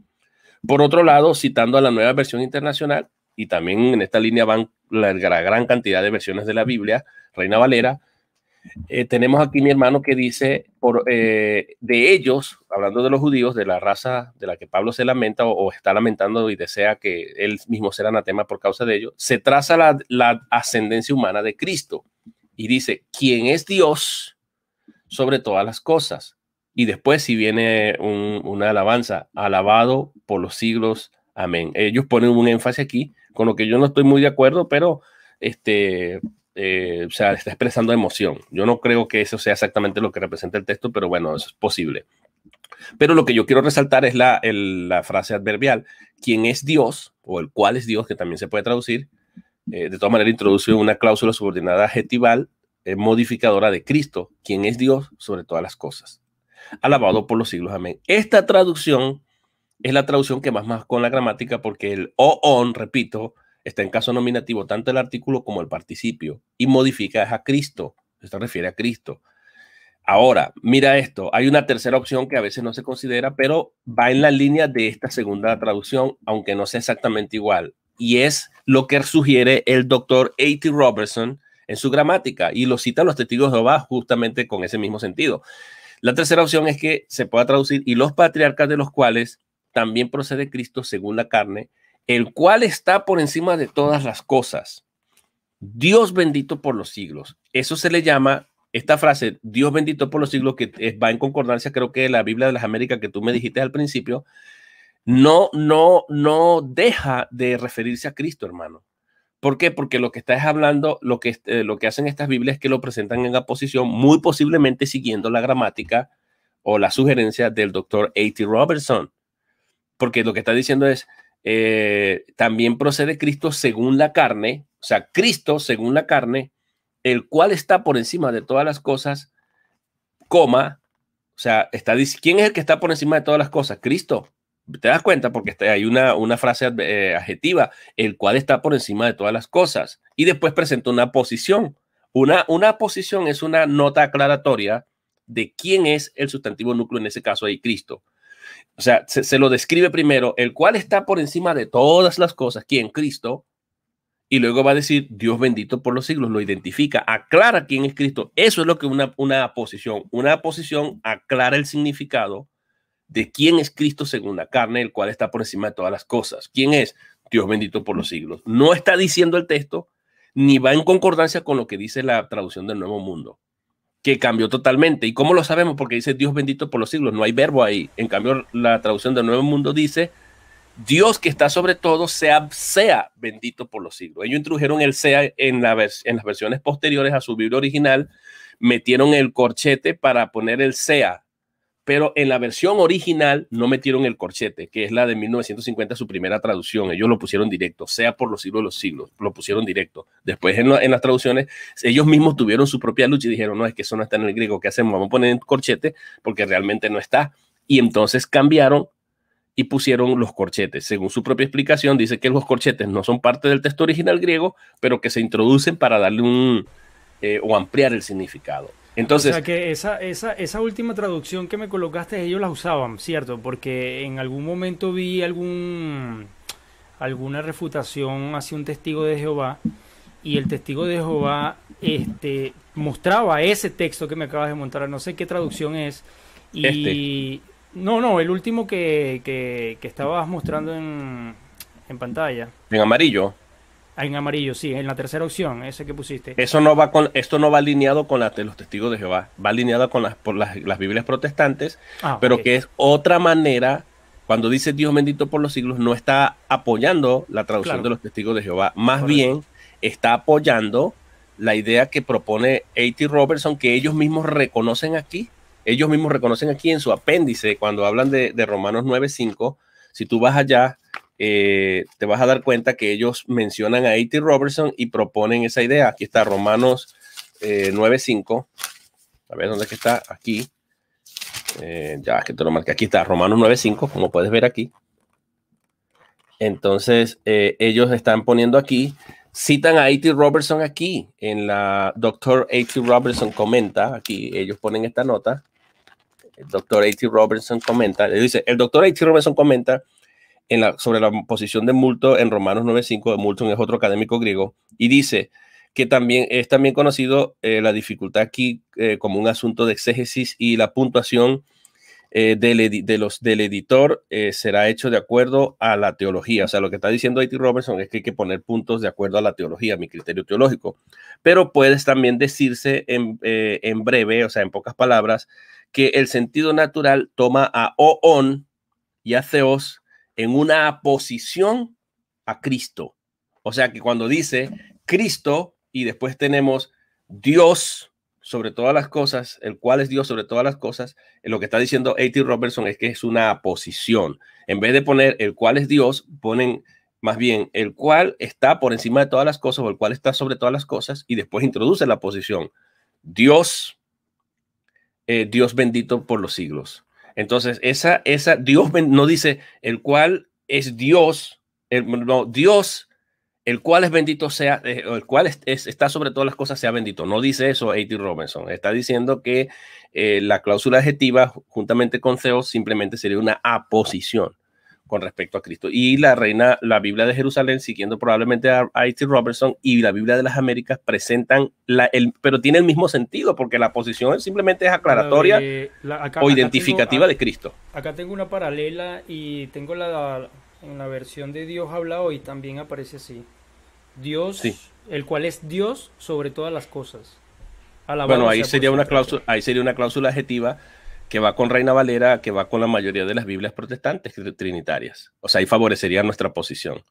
Por otro lado, citando a la nueva versión internacional, y también en esta línea van la, gran cantidad de versiones de la Biblia, Reina Valera, eh, tenemos aquí mi hermano que dice, por, eh, de ellos, hablando de los judíos, de la raza de la que Pablo se lamenta o, está lamentando y desea que él mismo sea anatema por causa de ellos, se traza la, ascendencia humana de Cristo y dice, quién es Dios sobre todas las cosas, y después si viene una alabanza, alabado por los siglos, amén. Ellos ponen un énfasis aquí, con lo que yo no estoy muy de acuerdo, pero este, eh, está expresando emoción. Yo no creo que eso sea exactamente lo que representa el texto, pero bueno, eso es posible. Pero lo que yo quiero resaltar es la, frase adverbial, quién es Dios, o el cual es Dios, que también se puede traducir. Eh, de todas maneras, introduce una cláusula subordinada adjetival eh, modificadora de Cristo, quien es Dios sobre todas las cosas alabado por los siglos. Amén. Esta traducción es la traducción que más más con la gramática porque el o on, repito, está en caso nominativo tanto el artículo como el participio y modifica es a Cristo. Esto refiere a Cristo. Ahora, mira esto, hay una tercera opción que a veces no se considera, pero va en la línea de esta segunda traducción, aunque no sea exactamente igual. Y es lo que sugiere el doctor A.T. Robertson en su gramática y lo citan los testigos de Jehová justamente con ese mismo sentido. La tercera opción es que se pueda traducir y los patriarcas de los cuales también procede Cristo según la carne, el cual está por encima de todas las cosas. Dios bendito por los siglos. Eso se le llama esta frase, Dios bendito por los siglos, que va en concordancia, creo que la Biblia de las Américas que tú me dijiste al principio, no, no, no deja de referirse a Cristo, hermano. ¿Por qué? Porque lo que está hablando, lo que, eh, lo que hacen estas Biblias es que lo presentan en la posición, muy posiblemente siguiendo la gramática o la sugerencia del doctor A.T. Robertson. Porque lo que está diciendo es, eh, también procede Cristo según la carne, o sea, Cristo según la carne, el cual está por encima de todas las cosas, coma, o sea, está, ¿quién es el que está por encima de todas las cosas? Cristo. Te das cuenta porque hay una, frase eh, adjetiva, el cual está por encima de todas las cosas. Y después presenta una posición. Una, una posición es una nota aclaratoria de quién es el sustantivo núcleo, en ese caso hay Cristo. O sea, se, lo describe primero, el cual está por encima de todas las cosas, quién Cristo, y luego va a decir Dios bendito por los siglos, lo identifica, aclara quién es Cristo. Eso es lo que una, una posición, una posición aclara el significado de quién es Cristo según la carne, el cual está por encima de todas las cosas. ¿Quién es? Dios bendito por los siglos. No está diciendo el texto, ni va en concordancia con lo que dice la traducción del Nuevo Mundo, que cambió totalmente. ¿Y cómo lo sabemos? Porque dice Dios bendito por los siglos, no hay verbo ahí. En cambio, la traducción del Nuevo Mundo dice, Dios que está sobre todo sea, sea bendito por los siglos. Ellos introdujeron el sea en, la en las versiones posteriores a su Biblia original, metieron el corchete para poner el sea pero en la versión original no metieron el corchete, que es la de 1950, su primera traducción. Ellos lo pusieron directo, sea por los siglos de los siglos, lo pusieron directo. Después en, las traducciones, ellos mismos tuvieron su propia lucha y dijeron, no, es que eso no está en el griego, ¿qué hacemos? Vamos a poner el corchete porque realmente no está. Y entonces cambiaron y pusieron los corchetes. Según su propia explicación, dice que los corchetes no son parte del texto original griego, pero que se introducen para darle un... Eh, o ampliar el significado. Entonces, o sea que esa, esa, esa última traducción que me colocaste, ellos la usaban, ¿cierto? Porque en algún momento vi algún, alguna refutación hacia un testigo de Jehová y el testigo de Jehová este, mostraba ese texto que me acabas de montar, no sé qué traducción es. Y este. no, no, el último que, que, que estabas mostrando en, en pantalla. En amarillo. En amarillo, sí, en la tercera opción, ese que pusiste. Eso no va con, esto no va alineado con la los testigos de Jehová, va alineado con las, por las, las Biblias protestantes, ah, pero que es otra manera, cuando dice Dios bendito por los siglos, no está apoyando la traducción de los testigos de Jehová, más bien está apoyando la idea que propone A.T. Robertson, que ellos mismos reconocen aquí, ellos mismos reconocen aquí en su apéndice, cuando hablan de, de Romanos 9.5, si tú vas allá, eh, te vas a dar cuenta que ellos mencionan a A.T. Robertson y proponen esa idea. Aquí está Romanos 9.5. Eh, a ver dónde que está. Aquí. Eh, ya que te lo marqué. Aquí está Romanos 9.5, como puedes ver aquí. Entonces, ellos están poniendo aquí, citan a A.T. Robertson aquí, en la doctor A.T. Robertson comenta, aquí ellos ponen esta nota, el doctor A.T. Robertson comenta, dice, el doctor A.T. Robertson comenta la, sobre la posición de Multo en Romanos 9.5. Multo es otro académico griego y dice que también es también conocido eh, la dificultad aquí eh, como un asunto de exégesis y la puntuación eh, del, del editor será hecho de acuerdo a la teología. O sea, lo que está diciendo A.T. Robertson es que hay que poner puntos de acuerdo a la teología, mi criterio teológico. Pero puedes también decirse en, breve, o sea, en pocas palabras, que el sentido natural toma a o-on y a theos en una posición a Cristo. O sea que cuando dice Cristo y después tenemos Dios sobre todas las cosas, el cual es Dios sobre todas las cosas, eh, lo que está diciendo A.T. Robertson es que es una posición. En vez de poner el cual es Dios, ponen más bien el cual está por encima de todas las cosas o el cual está sobre todas las cosas y después introduce la posición. Dios, eh, Dios bendito por los siglos. Entonces, esa, esa, Dios no dice el cual es Dios, el, no, Dios, el cual es bendito sea, eh, el cual es, está sobre todas las cosas sea bendito. No dice eso A.T. Robinson. Está diciendo que eh, la cláusula adjetiva, juntamente con Zeus, simplemente sería una aposición con respecto a Cristo. Y la reina, la Biblia de Jerusalén, siguiendo probablemente a I.T. Robertson y la Biblia de las Américas, presentan, la, el, pero tiene el mismo sentido, porque la posición simplemente es aclaratoria o identificativa de Cristo. Acá tengo una paralela y tengo la, en la versión de Dios hablado y también aparece así. Dios, el cual es Dios sobre todas las cosas. bueno, ahí sería, una cláusula, ahí sería una cláusula adjetiva que va con Reina Valera, que va con la mayoría de las Biblias protestantes trinitarias. O sea, ahí favorecería nuestra posición.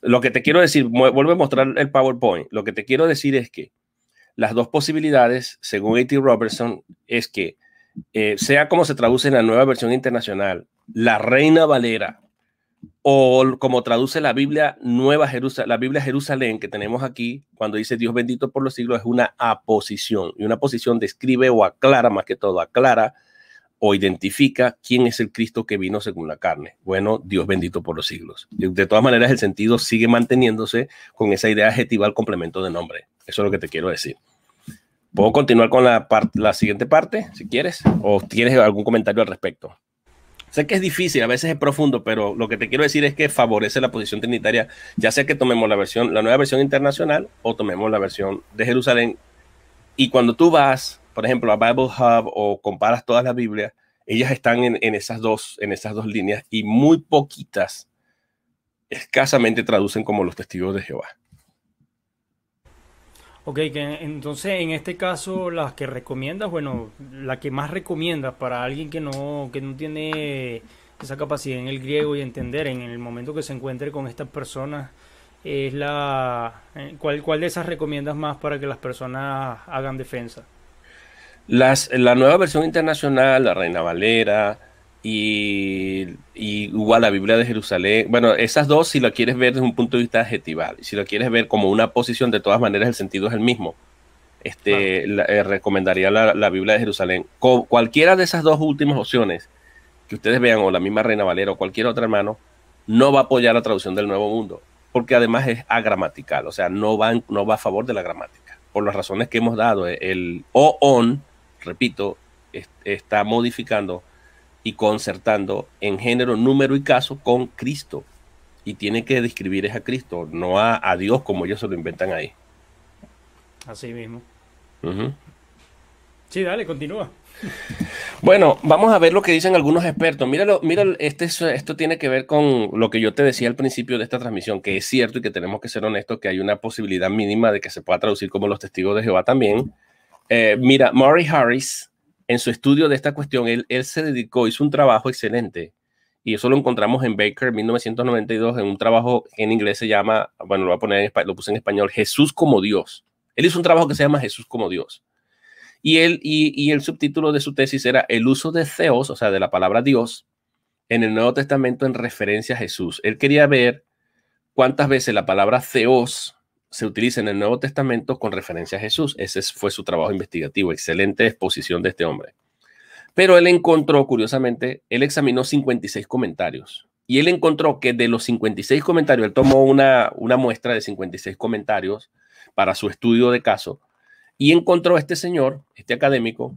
Lo que te quiero decir, vuelvo a mostrar el PowerPoint, lo que te quiero decir es que las dos posibilidades, según A.T. Robertson, es que eh, sea como se traduce en la nueva versión internacional, la Reina Valera, o como traduce la Biblia Nueva Jerusalén, la Biblia Jerusalén que tenemos aquí, cuando dice Dios bendito por los siglos, es una aposición. Y una aposición describe o aclara, más que todo, aclara o identifica quién es el Cristo que vino según la carne. Bueno, Dios bendito por los siglos. De todas maneras, el sentido sigue manteniéndose con esa idea al complemento de nombre. Eso es lo que te quiero decir. ¿Puedo continuar con la, la siguiente parte, si quieres? ¿O tienes algún comentario al respecto? Sé que es difícil, a veces es profundo, pero lo que te quiero decir es que favorece la posición trinitaria, ya sea que tomemos la versión, la nueva versión internacional o tomemos la versión de Jerusalén. Y cuando tú vas por ejemplo, a Bible Hub o comparas todas las Biblias, ellas están en, esas dos, en esas dos líneas y muy poquitas escasamente traducen como los testigos de Jehová. Ok, entonces en este caso las que recomiendas, bueno, la que más recomiendas para alguien que no, que no tiene esa capacidad en el griego y entender en el momento que se encuentre con estas personas, es la eh, ¿cuál, cuál de esas recomiendas más para que las personas hagan defensa? Las, la nueva versión internacional, la Reina Valera y, igual la Biblia de Jerusalén, bueno, esas dos si lo quieres ver desde un punto de vista adjetival, si lo quieres ver como una posición, de todas maneras el sentido es el mismo. Este, eh, recomendaría la, Biblia de Jerusalén. cualquiera de esas dos últimas opciones que ustedes vean, o la misma Reina Valera o cualquier otra hermano, no va a apoyar la traducción del Nuevo Mundo, porque además es agramatical, o sea, no va, no va a favor de la gramática, por las razones que hemos dado. Eh, el o on repito, está modificando y concertando en género, número y caso con Cristo. Y tiene que describir es a Cristo, no a, Dios como ellos se lo inventan ahí. Así mismo. Sí, dale, continúa. Bueno, vamos a ver lo que dicen algunos expertos. Míralo, mira, este, esto tiene que ver con lo que yo te decía al principio de esta transmisión, que es cierto y que tenemos que ser honestos que hay una posibilidad mínima de que se pueda traducir como los testigos de Jehová también, eh, mira, Murray Harris, en su estudio de esta cuestión, él, se dedicó, hizo un trabajo excelente. Y eso lo encontramos en Baker 1992, en un trabajo que en inglés se llama, bueno, lo, a poner lo puse en español, Jesús como Dios. Él hizo un trabajo que se llama Jesús como Dios. Y, él, y, el subtítulo de su tesis era el uso de Theos, o sea, de la palabra Dios, en el Nuevo Testamento en referencia a Jesús. Él quería ver cuántas veces la palabra Theos se utiliza en el Nuevo Testamento con referencia a Jesús. Ese fue su trabajo investigativo, excelente exposición de este hombre. Pero él encontró, curiosamente, él examinó 56 comentarios y él encontró que de los 56 comentarios, él tomó una, una muestra de 56 comentarios para su estudio de caso y encontró este señor, este académico,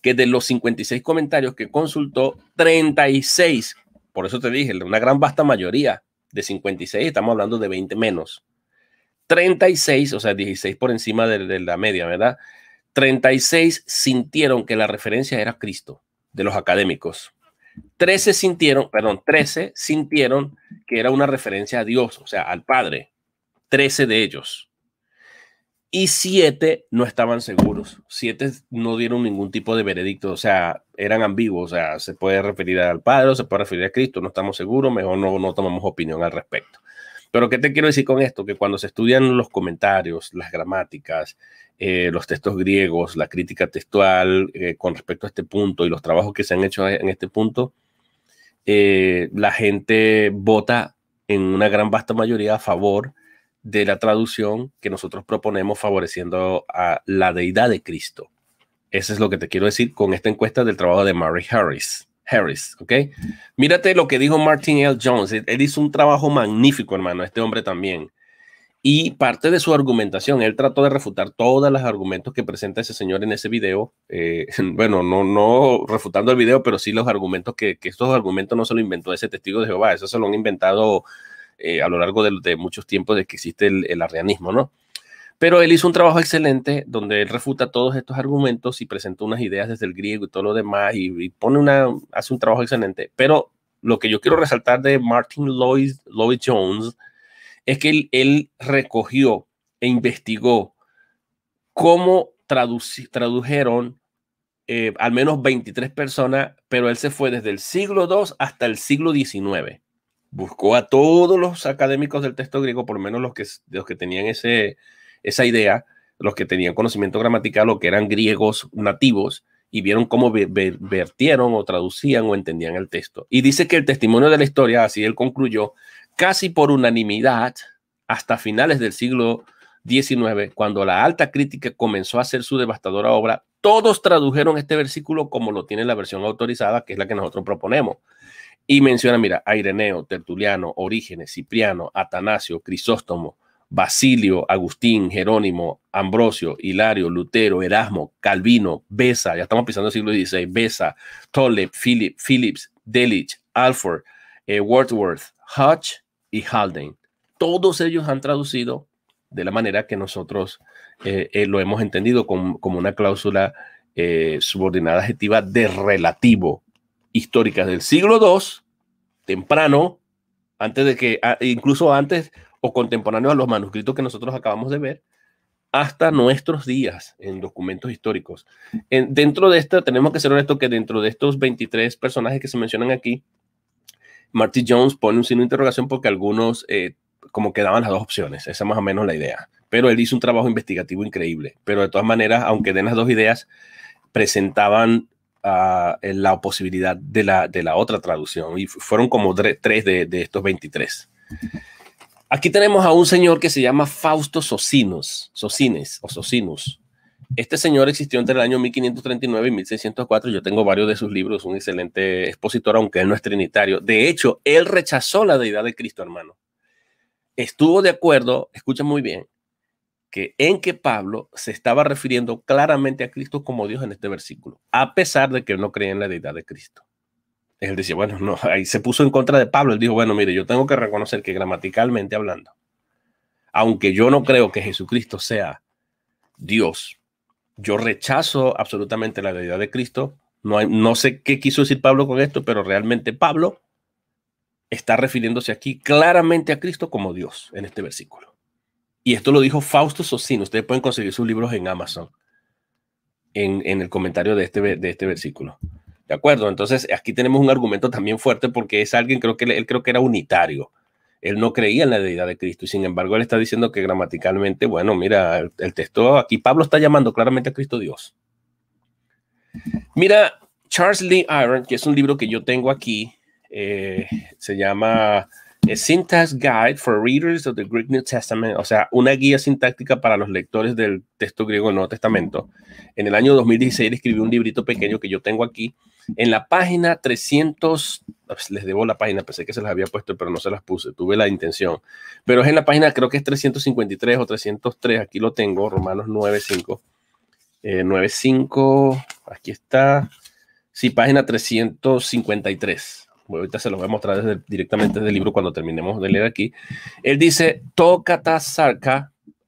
que de los 56 comentarios que consultó, 36, por eso te dije, una gran vasta mayoría de 56, estamos hablando de 20 menos, 36, o sea, 16 por encima de, la media, ¿verdad? 36 sintieron que la referencia era Cristo, de los académicos. 13 sintieron, perdón, 13 sintieron que era una referencia a Dios, o sea, al Padre. 13 de ellos. Y 7 no estaban seguros. 7 no dieron ningún tipo de veredicto, o sea, eran ambiguos, o sea, se puede referir al Padre, o se puede referir a Cristo, no estamos seguros, mejor no tomamos opinión al respecto. Pero ¿qué te quiero decir con esto? Que cuando se estudian los comentarios, las gramáticas, eh, los textos griegos, la crítica textual eh, con respecto a este punto y los trabajos que se han hecho en este punto, eh, la gente vota en una gran vasta mayoría a favor de la traducción que nosotros proponemos favoreciendo a la deidad de Cristo. Eso es lo que te quiero decir con esta encuesta del trabajo de Mary Harris. Harris, ¿ok? Mírate lo que dijo Martin L. Jones. Él hizo un trabajo magnífico, hermano, este hombre también. Y parte de su argumentación, él trató de refutar todos los argumentos que presenta ese señor en ese video. Eh, bueno, no, no refutando el video, pero sí los argumentos que, estos argumentos no se lo inventó ese testigo de Jehová, eso se lo han inventado eh, a lo largo de, muchos tiempos de que existe el, el arrianismo, ¿no? Pero él hizo un trabajo excelente donde él refuta todos estos argumentos y presentó unas ideas desde el griego y todo lo demás y, pone una, hace un trabajo excelente. Pero lo que yo quiero resaltar de Martin Lloyd, Jones es que él, recogió e investigó cómo tradujeron eh, al menos 23 personas, pero él se fue desde el siglo II hasta el siglo XIX. Buscó a todos los académicos del texto griego, por lo menos los que, los que tenían ese, esa idea los que tenían conocimiento gramatical o que eran griegos nativos y vieron cómo vertieron o traducían o entendían el texto. Y dice que el testimonio de la historia, así él concluyó, casi por unanimidad, hasta finales del siglo XIX, cuando la alta crítica comenzó a hacer su devastadora obra, todos tradujeron este versículo como lo tiene la versión autorizada, que es la que nosotros proponemos. Y menciona, mira, Ireneo, Tertuliano, Orígenes, Cipriano, Atanasio, Crisóstomo, Basilio, Agustín, Jerónimo, Ambrosio, Hilario, Lutero, Erasmo, Calvino, Besa, ya estamos pisando el siglo XVI, Besa, Tolle, Philip, Phillips, Delich, Alford, eh, Wordsworth, Hutch y Haldane. Todos ellos han traducido de la manera que nosotros eh, eh, lo hemos entendido como, una cláusula subordinada adjetiva de relativo, históricas del siglo II, temprano, antes de que, ah, incluso antes o contemporáneos a los manuscritos que nosotros acabamos de ver, hasta nuestros días en documentos históricos. En, dentro de esto, tenemos que ser honestos que dentro de estos 23 personajes que se mencionan aquí, Marty Jones pone un signo de interrogación porque algunos eh, como quedaban las dos opciones, esa es más o menos la idea. Pero él hizo un trabajo investigativo increíble, pero de todas maneras, aunque den las dos ideas, presentaban ah, la posibilidad de la, de la otra traducción y fueron como tres de, de estos 23. Aquí tenemos a un señor que se llama Fausto Socinos, Socines o Socinus. Este señor existió entre el año 1539 y 1604. Yo tengo varios de sus libros, un excelente expositor, aunque él no es trinitario. De hecho, él rechazó la deidad de Cristo, hermano. Estuvo de acuerdo, escucha muy bien, que en que Pablo se estaba refiriendo claramente a Cristo como Dios en este versículo, a pesar de que no creía en la deidad de Cristo él decía, bueno, no, ahí se puso en contra de Pablo. Él dijo, bueno, mire, yo tengo que reconocer que gramaticalmente hablando, aunque yo no creo que Jesucristo sea Dios, yo rechazo absolutamente la realidad de Cristo. No, no sé qué quiso decir Pablo con esto, pero realmente Pablo está refiriéndose aquí claramente a Cristo como Dios en este versículo. Y esto lo dijo Fausto Socino. Ustedes pueden conseguir sus libros en Amazon, en, en el comentario de este, de este versículo. ¿De acuerdo? Entonces, aquí tenemos un argumento también fuerte porque es alguien, creo que él creo que era unitario. Él no creía en la deidad de Cristo y sin embargo él está diciendo que gramaticalmente, bueno, mira, el, texto aquí Pablo está llamando claramente a Cristo Dios. Mira, Charles Lee Iron, que es un libro que yo tengo aquí, eh, se llama Syntax eh, Guide for Readers of the Greek New Testament, o sea, una guía sintáctica para los lectores del texto griego del Nuevo Testamento. En el año 2016 escribí un librito pequeño que yo tengo aquí. En la página 300, pues, les debo la página, pensé que se las había puesto, pero no se las puse, tuve la intención. Pero es en la página, creo que es 353 o 303, aquí lo tengo, Romanos 95. 95, eh, aquí está, sí, página 353 ahorita se los voy a mostrar directamente desde el libro cuando terminemos de leer aquí, él dice, tocata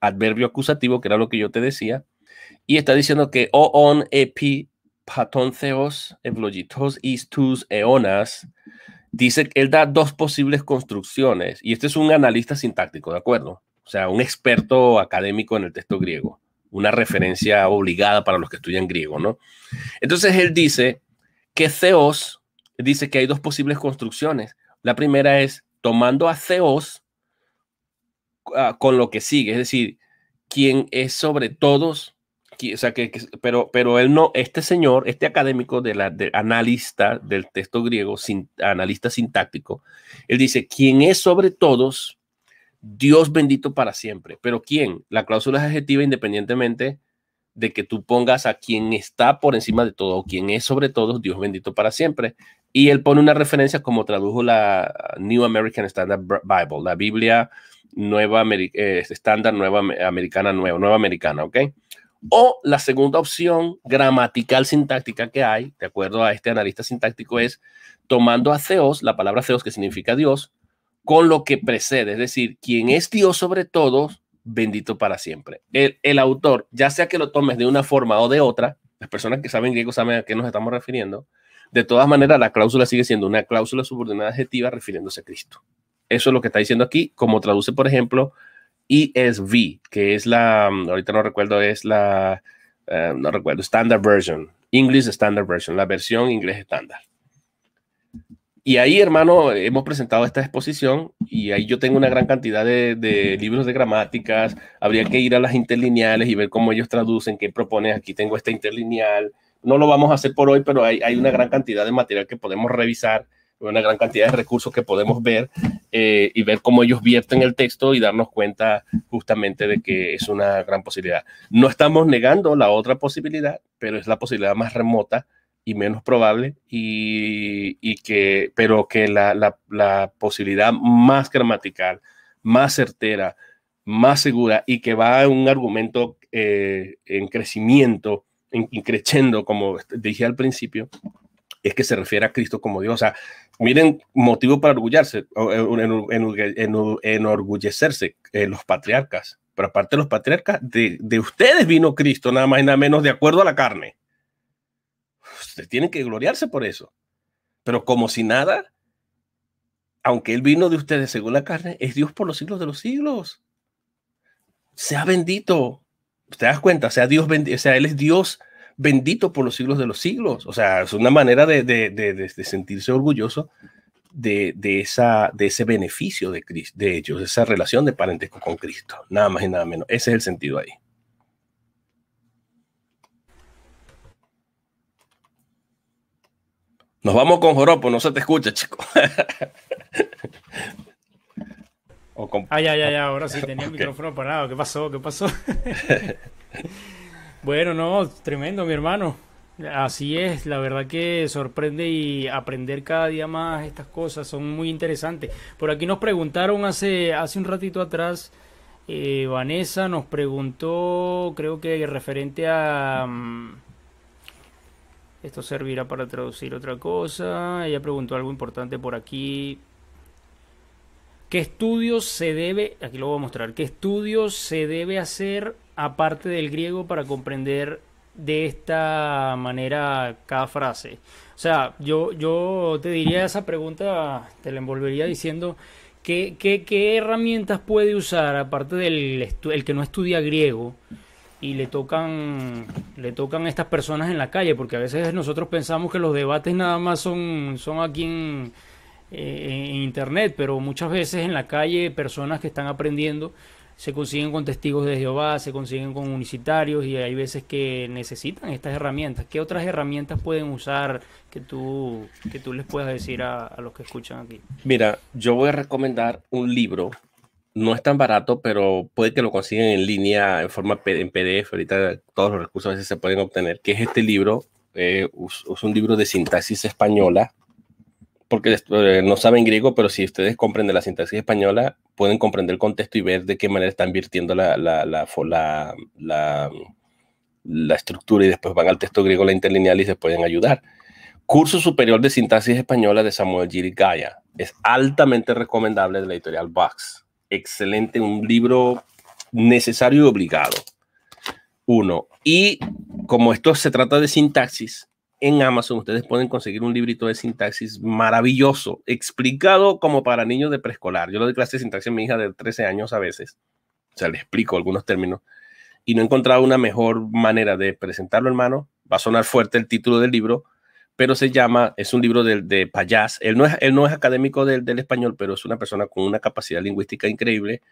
adverbio acusativo, que era lo que yo te decía, y está diciendo que on epi patonceos evlogitos istus eonas, dice, él da dos posibles construcciones, y este es un analista sintáctico, ¿de acuerdo? O sea, un experto académico en el texto griego, una referencia obligada para los que estudian griego, ¿no? Entonces él dice que zeos dice que hay dos posibles construcciones. La primera es tomando a Zeus ah, con lo que sigue, es decir, quien es sobre todos, o sea, que, pero, pero él no, este señor, este académico de la, analista del texto griego, analista sintáctico, él dice, quien es sobre todos, Dios bendito para siempre. Pero ¿quién? La cláusula es adjetiva independientemente de que tú pongas a quien está por encima de todo, o quien es sobre todos, Dios bendito para siempre. Y él pone una referencia como tradujo la New American Standard Bible, la Biblia nueva eh, estándar nueva americana nueva, nueva americana, ¿ok? O la segunda opción gramatical sintáctica que hay, de acuerdo a este analista sintáctico, es tomando a Zeus, la palabra Zeus, que significa Dios, con lo que precede, es decir, quien es Dios sobre todos, bendito para siempre. El, el autor, ya sea que lo tomes de una forma o de otra, las personas que saben griego saben a qué nos estamos refiriendo, de todas maneras, la cláusula sigue siendo una cláusula subordinada adjetiva refiriéndose a Cristo. Eso es lo que está diciendo aquí, como traduce, por ejemplo, ESV, que es la, mm, ahorita no recuerdo, es la, eh, no recuerdo, Standard Version, English Standard Version, la versión inglés estándar. Y ahí, hermano, hemos presentado esta exposición y ahí yo tengo una gran cantidad de, de, libros de gramáticas. Habría que ir a las interlineales y ver cómo ellos traducen, qué proponen. Aquí tengo esta interlineal, no lo vamos a hacer por hoy, pero hay, una gran cantidad de material que podemos revisar, una gran cantidad de recursos que podemos ver eh, y ver cómo ellos vierten el texto y darnos cuenta justamente de que es una gran posibilidad. No estamos negando la otra posibilidad, pero es la posibilidad más remota y menos probable y, que, pero que la, posibilidad más gramatical, más certera, más segura y que va a un argumento eh, en crecimiento increchendo, como dije al principio, es que se refiere a Cristo como Dios. O sea, miren, motivo para orgullarse, eh, enorgullecerse, eh, los patriarcas. Pero aparte de los patriarcas, de, de, ustedes vino Cristo, nada más y nada menos, de acuerdo a la carne. Ustedes tienen que gloriarse por eso. Pero como si nada, aunque Él vino de ustedes según la carne, es Dios por los siglos de los siglos. Sea bendito. ¿Te das cuenta? O sea, Dios o sea, Él es Dios bendito por los siglos de los siglos. O sea, es una manera de, sentirse orgulloso de, esa, de ese beneficio de, Cristo, de ellos, esa relación de parentesco con Cristo. Nada más y nada menos. Ese es el sentido ahí. Nos vamos con Joropo, no se te escucha, chico. ah, ya, ya, ya, ahora sí tenía el micrófono parado. ¿Qué pasó? ¿Qué pasó? bueno, no, tremendo, mi hermano. Así es, la verdad que sorprende y aprender cada día más estas cosas son muy interesantes. Por aquí nos preguntaron hace, hace un ratito atrás, eh, Vanessa nos preguntó, creo que referente a... Mm, esto servirá para traducir otra cosa. Ella preguntó algo importante por aquí. ¿Qué estudios se debe, aquí lo voy a mostrar, qué estudios se debe hacer aparte del griego para comprender de esta manera cada frase? O sea, yo, yo te diría esa pregunta, te la envolvería diciendo, ¿qué, qué, qué herramientas puede usar aparte del el que no estudia griego? y le tocan le tocan a estas personas en la calle porque a veces nosotros pensamos que los debates nada más son son aquí en eh, en internet, pero muchas veces en la calle personas que están aprendiendo se consiguen con testigos de Jehová, se consiguen con unicitarios y hay veces que necesitan estas herramientas. ¿Qué otras herramientas pueden usar que tú, que tú les puedas decir a, los que escuchan aquí? Mira, yo voy a recomendar un libro. No es tan barato, pero puede que lo consigan en línea, en forma en PDF. Ahorita todos los recursos a veces se pueden obtener. Que es este libro, eh, es un libro de sintaxis española porque eh, no saben griego, pero si ustedes comprenden la sintaxis española, pueden comprender el contexto y ver de qué manera están invirtiendo la, la, estructura y después van al texto griego, la interlineal y se pueden ayudar. Curso Superior de Sintaxis Española de Samuel Gaya. Es altamente recomendable de la editorial Bax. Excelente, un libro necesario y obligado. Uno. Y como esto se trata de sintaxis, en Amazon ustedes pueden conseguir un librito de sintaxis maravilloso, explicado como para niños de preescolar. Yo le doy clase de sintaxis a mi hija de 13 años a veces. O sea, le explico algunos términos. Y no he encontrado una mejor manera de presentarlo, hermano. Va a sonar fuerte el título del libro, pero se llama, es un libro de, de payas. Él no es, él no es académico del, español, pero es una persona con una capacidad lingüística increíble.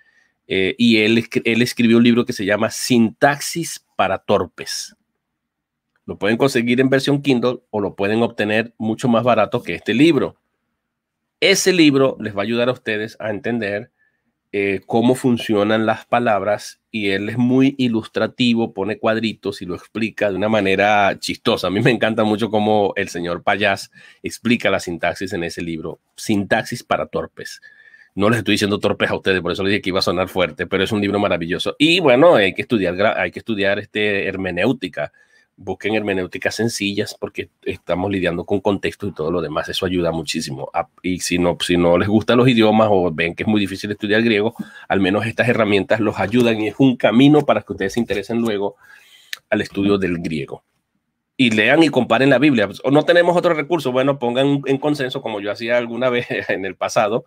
Eh, y él, él escribió un libro que se llama Sintaxis para Torpes lo pueden conseguir en versión Kindle o lo pueden obtener mucho más barato que este libro. Ese libro les va a ayudar a ustedes a entender eh, cómo funcionan las palabras y él es muy ilustrativo, pone cuadritos y lo explica de una manera chistosa. A mí me encanta mucho cómo el señor Payas explica la sintaxis en ese libro, Sintaxis para torpes. No les estoy diciendo torpes a ustedes, por eso les dije que iba a sonar fuerte, pero es un libro maravilloso. Y bueno, hay que estudiar, hay que estudiar este hermenéutica, busquen hermenéuticas sencillas porque estamos lidiando con contexto y todo lo demás. Eso ayuda muchísimo. Ah, y si no, si no les gustan los idiomas o ven que es muy difícil estudiar griego, al menos estas herramientas los ayudan y es un camino para que ustedes se interesen luego al estudio del griego. Y lean y comparen la Biblia. O no tenemos otro recurso. Bueno, pongan en consenso, como yo hacía alguna vez en el pasado,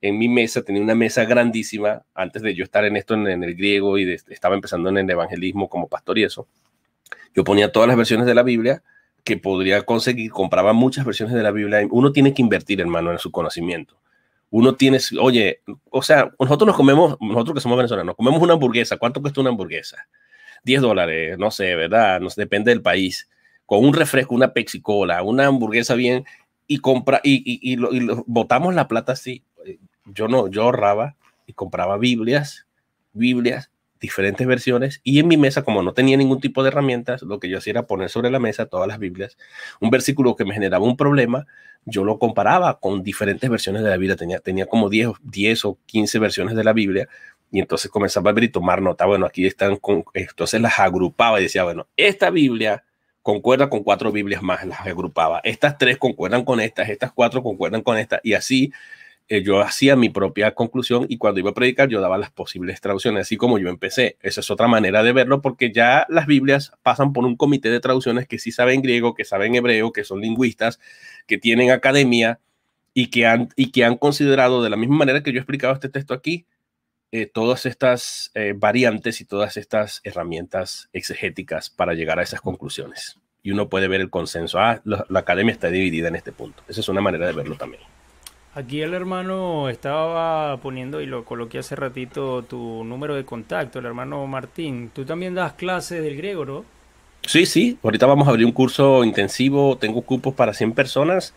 en mi mesa, tenía una mesa grandísima antes de yo estar en esto, en, el griego y estaba empezando en el evangelismo como pastor y eso yo ponía todas las versiones de la Biblia que podría conseguir, compraba muchas versiones de la Biblia. Uno tiene que invertir, hermano, en su conocimiento. Uno tiene, oye, o sea, nosotros nos comemos, nosotros que somos venezolanos, comemos una hamburguesa. ¿Cuánto cuesta una hamburguesa? 10 dólares, no sé, ¿verdad? Nos depende del país. Con un refresco, una Pepsi Cola, una hamburguesa bien, y compra, y, y, y, botamos la plata así. Yo no, yo ahorraba y compraba Biblias, Biblias, diferentes versiones y en mi mesa, como no tenía ningún tipo de herramientas, lo que yo hacía era poner sobre la mesa todas las Biblias. Un versículo que me generaba un problema, yo lo comparaba con diferentes versiones de la Biblia. Tenía, tenía como 10, o 15 versiones de la Biblia y entonces comenzaba a ver y tomar nota. Bueno, aquí están, con, entonces las agrupaba y decía, bueno, esta Biblia concuerda con cuatro Biblias más, las agrupaba. Estas tres concuerdan con estas, estas cuatro concuerdan con esta y así eh, yo hacía mi propia conclusión y cuando iba a predicar yo daba las posibles traducciones, así como yo empecé. Esa es otra manera de verlo porque ya las Biblias pasan por un comité de traducciones que sí saben griego, que saben hebreo, que son lingüistas, que tienen academia y que han, y que han considerado de la misma manera que yo he explicado este texto aquí, eh, todas estas eh, variantes y todas estas herramientas exegéticas para llegar a esas conclusiones. Y uno puede ver el consenso. Ah, la academia está dividida en este punto. Esa es una manera de verlo también. Aquí el hermano estaba poniendo, y lo coloqué hace ratito, tu número de contacto, el hermano Martín. Tú también das clases del griego, ¿no? Sí, sí. Ahorita vamos a abrir un curso intensivo. Tengo cupos para 100 personas.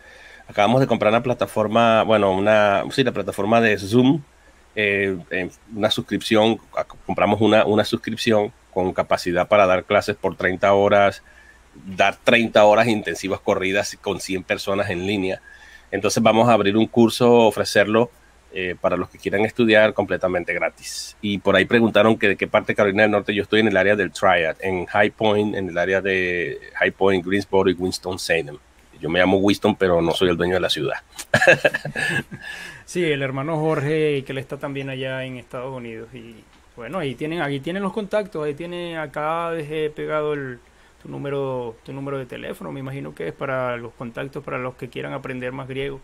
Acabamos de comprar una plataforma, bueno, una, sí, la plataforma de Zoom. Eh, una suscripción, compramos una, una suscripción con capacidad para dar clases por 30 horas, dar 30 horas intensivas corridas con 100 personas en línea. Entonces vamos a abrir un curso, ofrecerlo eh, para los que quieran estudiar completamente gratis. Y por ahí preguntaron que de qué parte de Carolina del Norte yo estoy en el área del Triad, en High Point, en el área de High Point, Greensboro y Winston-Salem. Yo me llamo Winston, pero no soy el dueño de la ciudad. sí, el hermano Jorge, que él está también allá en Estados Unidos. Y bueno, ahí tienen, aquí tienen los contactos, ahí tiene acá eh, pegado el, número, tu número de teléfono, me imagino que es para los contactos, para los que quieran aprender más griego.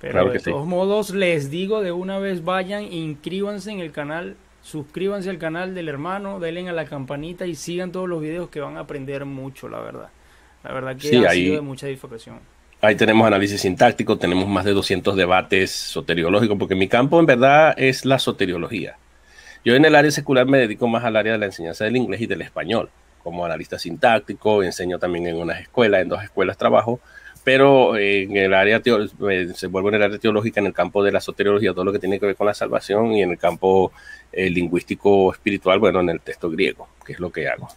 Pero de todos modos, les digo de una vez, vayan, inscríbanse en el canal, suscríbanse al canal del hermano, denle a la campanita y sigan todos los videos que van a aprender mucho, la verdad. La verdad que ha sido de mucha edificación Ahí tenemos análisis sintáctico, tenemos más de 200 debates soteriológicos, porque mi campo en verdad es la soteriología. Yo en el área secular me dedico más al área de la enseñanza del inglés y del español como analista sintáctico, enseño también en unas escuelas, en dos escuelas trabajo, pero en el área se vuelve en el área teológica, en el campo de la soteriología, todo lo que tiene que ver con la salvación y en el campo eh, lingüístico espiritual, bueno, en el texto griego, que es lo que hago.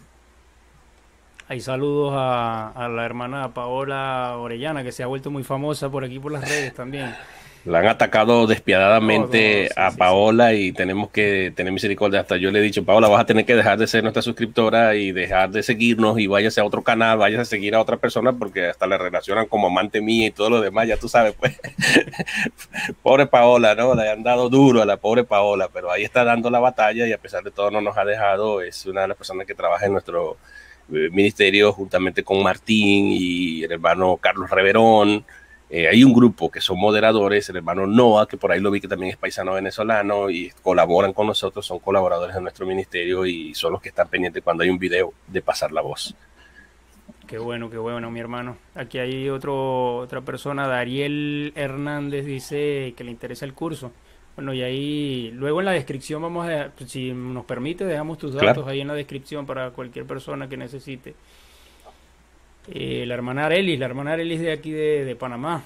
Hay saludos a, la hermana Paola Orellana, que se ha vuelto muy famosa por aquí por las redes también. La han atacado despiadadamente oh, a Paola y tenemos que tener misericordia. Hasta yo le he dicho, Paola, vas a tener que dejar de ser nuestra suscriptora y dejar de seguirnos y váyase a otro canal, váyase a seguir a otra persona porque hasta la relacionan como amante mía y todo lo demás, ya tú sabes, pues. pobre Paola, ¿no? Le han dado duro a la pobre Paola, pero ahí está dando la batalla y a pesar de todo no nos ha dejado. Es una de las personas que trabaja en nuestro eh, ministerio juntamente con Martín y el hermano Carlos Reverón. Eh, hay un grupo que son moderadores, el hermano Noah, que por ahí lo vi que también es paisano venezolano y colaboran con nosotros, son colaboradores de nuestro ministerio y son los que están pendientes cuando hay un video de pasar la voz. Qué bueno, qué bueno, mi hermano. Aquí hay otro, otra persona, Dariel Hernández, dice que le interesa el curso. Bueno, y ahí luego en la descripción vamos a, si nos permite, dejamos tus datos ahí en la descripción para cualquier persona que necesite. Eh, la hermana Arelis, la hermana Arelis de aquí de, Panamá.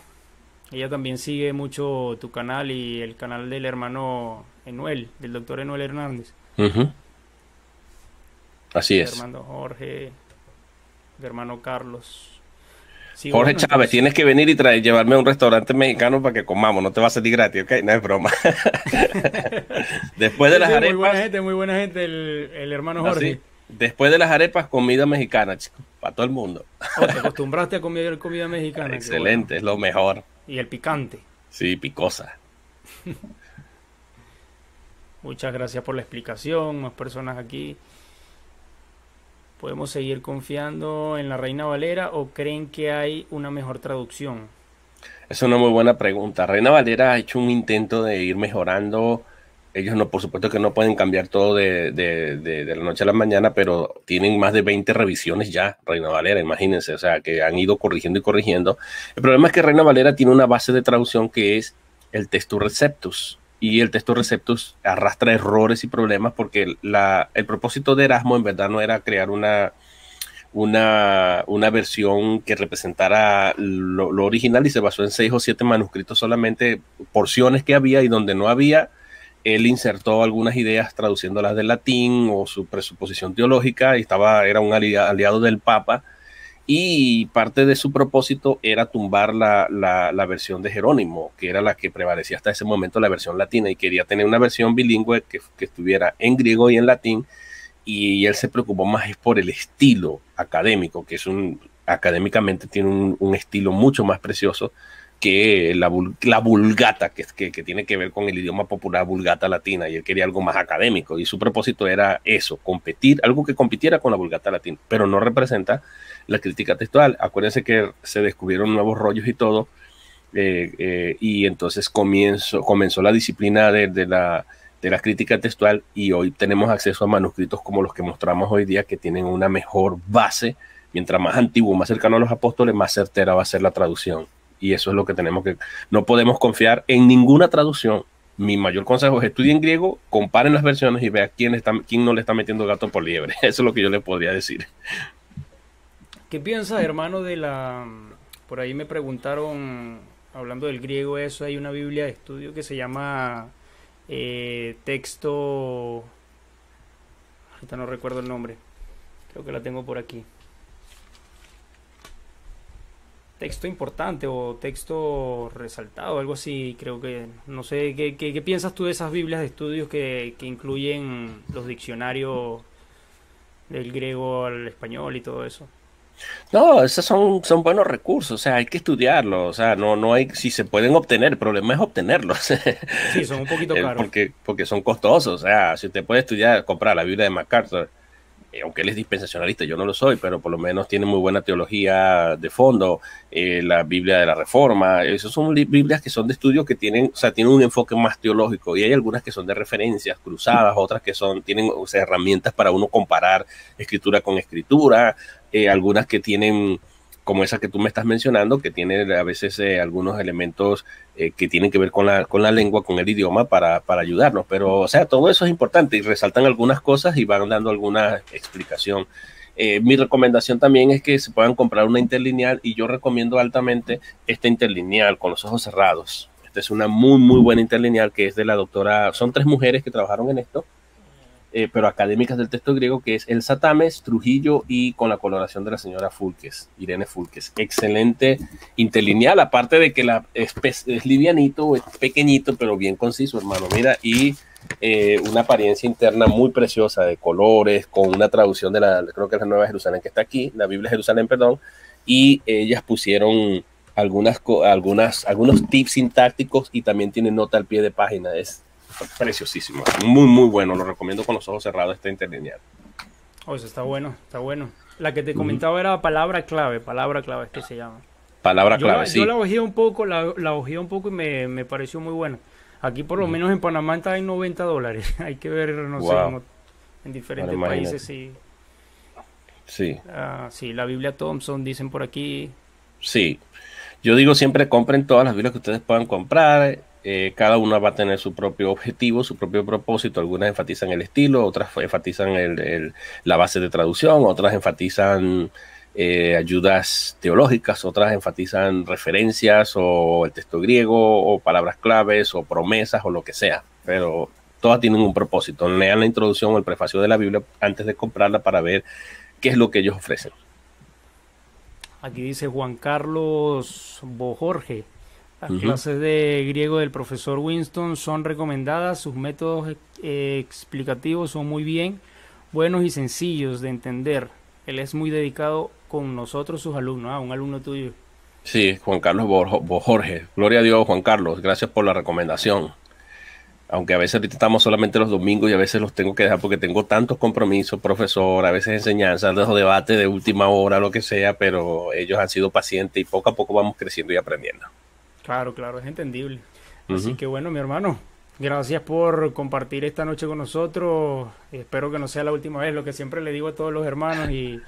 Ella también sigue mucho tu canal y el canal del hermano Enuel, del doctor Enuel Hernández. Así Así el es. hermano Jorge, el hermano Carlos. Jorge Chávez, tienes que venir y traer, llevarme a un restaurante mexicano para que comamos, no te va a salir gratis, ¿ok? No es broma. Después de las Muy buena gente, muy buena gente el, hermano ah, Jorge. Después de las arepas, comida mexicana, chicos, para todo el mundo. Oh, te acostumbraste a comer comida mexicana. Excelente, es lo mejor. Y el picante. Sí, picosa. Muchas gracias por la explicación, más personas aquí. ¿Podemos seguir confiando en la Reina Valera o creen que hay una mejor traducción? Es una muy buena pregunta. Reina Valera ha hecho un intento de ir mejorando ellos no, por supuesto que no pueden cambiar todo de, la noche a la mañana, pero tienen más de 20 revisiones ya, Reina Valera, imagínense, o sea, que han ido corrigiendo y corrigiendo. El problema es que Reina Valera tiene una base de traducción que es el texto receptus, y el texto receptus arrastra errores y problemas porque el propósito de Erasmo en verdad no era crear una, una, una, versión que representara lo, lo, original y se basó en seis o siete manuscritos solamente, porciones que había y donde no había él insertó algunas ideas traduciéndolas del latín o su presuposición teológica, estaba, era un aliado del Papa, y parte de su propósito era tumbar la, versión de Jerónimo, que era la que prevalecía hasta ese momento, la versión latina, y quería tener una versión bilingüe que, estuviera en griego y en latín, y él se preocupó más por el estilo académico, que es un, académicamente tiene un estilo mucho más precioso que la, la vulgata, que, que, tiene que ver con el idioma popular vulgata latina, y él quería algo más académico, y su propósito era eso, competir, algo que compitiera con la vulgata latina, pero no representa la crítica textual. Acuérdense que se descubrieron nuevos rollos y todo, eh, eh, y entonces comienzo, comenzó la disciplina de, la, de la crítica textual, y hoy tenemos acceso a manuscritos como los que mostramos hoy día, que tienen una mejor base, mientras más antiguo, más cercano a los apóstoles, más certera va a ser la traducción. Y eso es lo que tenemos que... No podemos confiar en ninguna traducción. Mi mayor consejo es estudien griego, comparen las versiones y vean quién, está, quién no le está metiendo gato por liebre. Eso es lo que yo le podría decir. ¿Qué piensas, hermano, de la... Por ahí me preguntaron, hablando del griego, eso, hay una Biblia de estudio que se llama eh, texto... Ahorita no recuerdo el nombre. Creo que la tengo por aquí texto importante o texto resaltado, algo así, creo que, no sé, ¿qué, piensas tú de esas Biblias de estudios que, incluyen los diccionarios del griego al español y todo eso? No, esos son, son buenos recursos, o sea, hay que estudiarlos, o sea, no, no hay, si se pueden obtener, el problema es obtenerlos. Sí, son un poquito eh, caros. Porque, porque son costosos, o sea, si usted puede estudiar, comprar la Biblia de MacArthur, eh, aunque él es dispensacionalista, yo no lo soy, pero por lo menos tiene muy buena teología de fondo, eh, la Biblia de la Reforma, esas son Biblias que son de estudio que tienen, o sea, tienen un enfoque más teológico y hay algunas que son de referencias cruzadas, otras que son, tienen herramientas para uno comparar escritura con escritura, eh, algunas que tienen como esa que tú me estás mencionando, que tiene a veces eh, algunos elementos eh, que tienen que ver con la, con la lengua, con el idioma, para, para, ayudarnos. Pero, o sea, todo eso es importante y resaltan algunas cosas y van dando alguna explicación. Eh, mi recomendación también es que se puedan comprar una interlineal y yo recomiendo altamente esta interlineal con los ojos cerrados. Esta es una muy, muy buena interlineal que es de la doctora, son tres mujeres que trabajaron en esto eh, pero académicas del texto griego, que es El Satames, Trujillo y con la coloración de la señora Fulques, Irene Fulques. Excelente interlineal, aparte de que la es, livianito, pequeñito, pero bien conciso, hermano. Mira, y eh, una apariencia interna muy preciosa de colores, con una traducción de la, creo que es la Nueva Jerusalén que está aquí, la Biblia Jerusalén, perdón, y ellas pusieron algunas, algunas, algunos tips sintácticos y también tienen nota al pie de página. Es preciosísimo. Muy, muy bueno. Lo recomiendo con los ojos cerrados este interlineal. Oh, está bueno, está bueno. La que te comentaba era palabra clave, palabra clave es que se llama. Palabra clave, sí. Yo la ojía un poco, la, la un poco y me, pareció muy buena. Aquí por lo menos en Panamá está en 90 dólares. Hay que ver, no sé, en diferentes países sí. Sí. Ah, sí, la Biblia Thompson, dicen por aquí. Sí. Yo digo siempre compren todas las Biblias que ustedes puedan comprar. Eh, cada una va a tener su propio objetivo, su propio propósito. Algunas enfatizan el estilo, otras enfatizan la base de traducción, otras enfatizan eh, ayudas teológicas, otras enfatizan referencias o el texto griego o palabras claves o promesas o lo que sea. Pero todas tienen un propósito. Lean la introducción o el prefacio de la Biblia antes de comprarla para ver qué es lo que ellos ofrecen. Aquí dice Juan Carlos Bojorge. Las clases de griego del profesor Winston son recomendadas, sus métodos eh, explicativos son muy bien, buenos y sencillos de entender. Él es muy dedicado con nosotros, sus alumnos, ah, un alumno tuyo. Sí, Juan Carlos Jorge, Gloria a Dios, Juan Carlos. Gracias por la recomendación. Aunque a veces ahorita estamos solamente los domingos y a veces los tengo que dejar porque tengo tantos compromisos, profesor, a veces enseñanza, los debate de última hora, lo que sea, pero ellos han sido pacientes y poco a poco vamos creciendo y aprendiendo. Claro, claro, es entendible. Así que bueno, mi hermano, gracias por compartir esta noche con nosotros. Espero que no sea la última vez, lo que siempre le digo a todos los hermanos y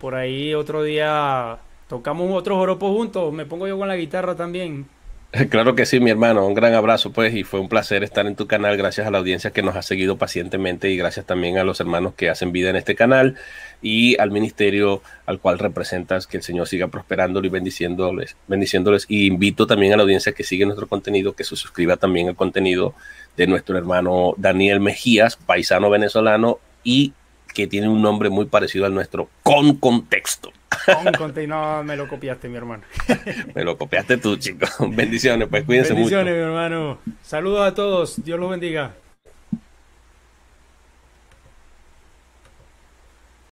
por ahí otro día tocamos otros oropos juntos, me pongo yo con la guitarra también. Claro que sí, mi hermano. Un gran abrazo, pues, y fue un placer estar en tu canal. Gracias a la audiencia que nos ha seguido pacientemente y gracias también a los hermanos que hacen vida en este canal y al ministerio al cual representas. Que el Señor siga prosperándolo y bendiciéndoles. bendiciéndoles. Y invito también a la audiencia que sigue nuestro contenido que se suscriba también al contenido de nuestro hermano Daniel Mejías, paisano venezolano y que tiene un nombre muy parecido al nuestro, con contexto me lo copiaste, mi hermano. me lo copiaste tú, chicos. Bendiciones, pues cuídense mucho. Bendiciones, mi hermano. Saludos a todos. Dios los bendiga.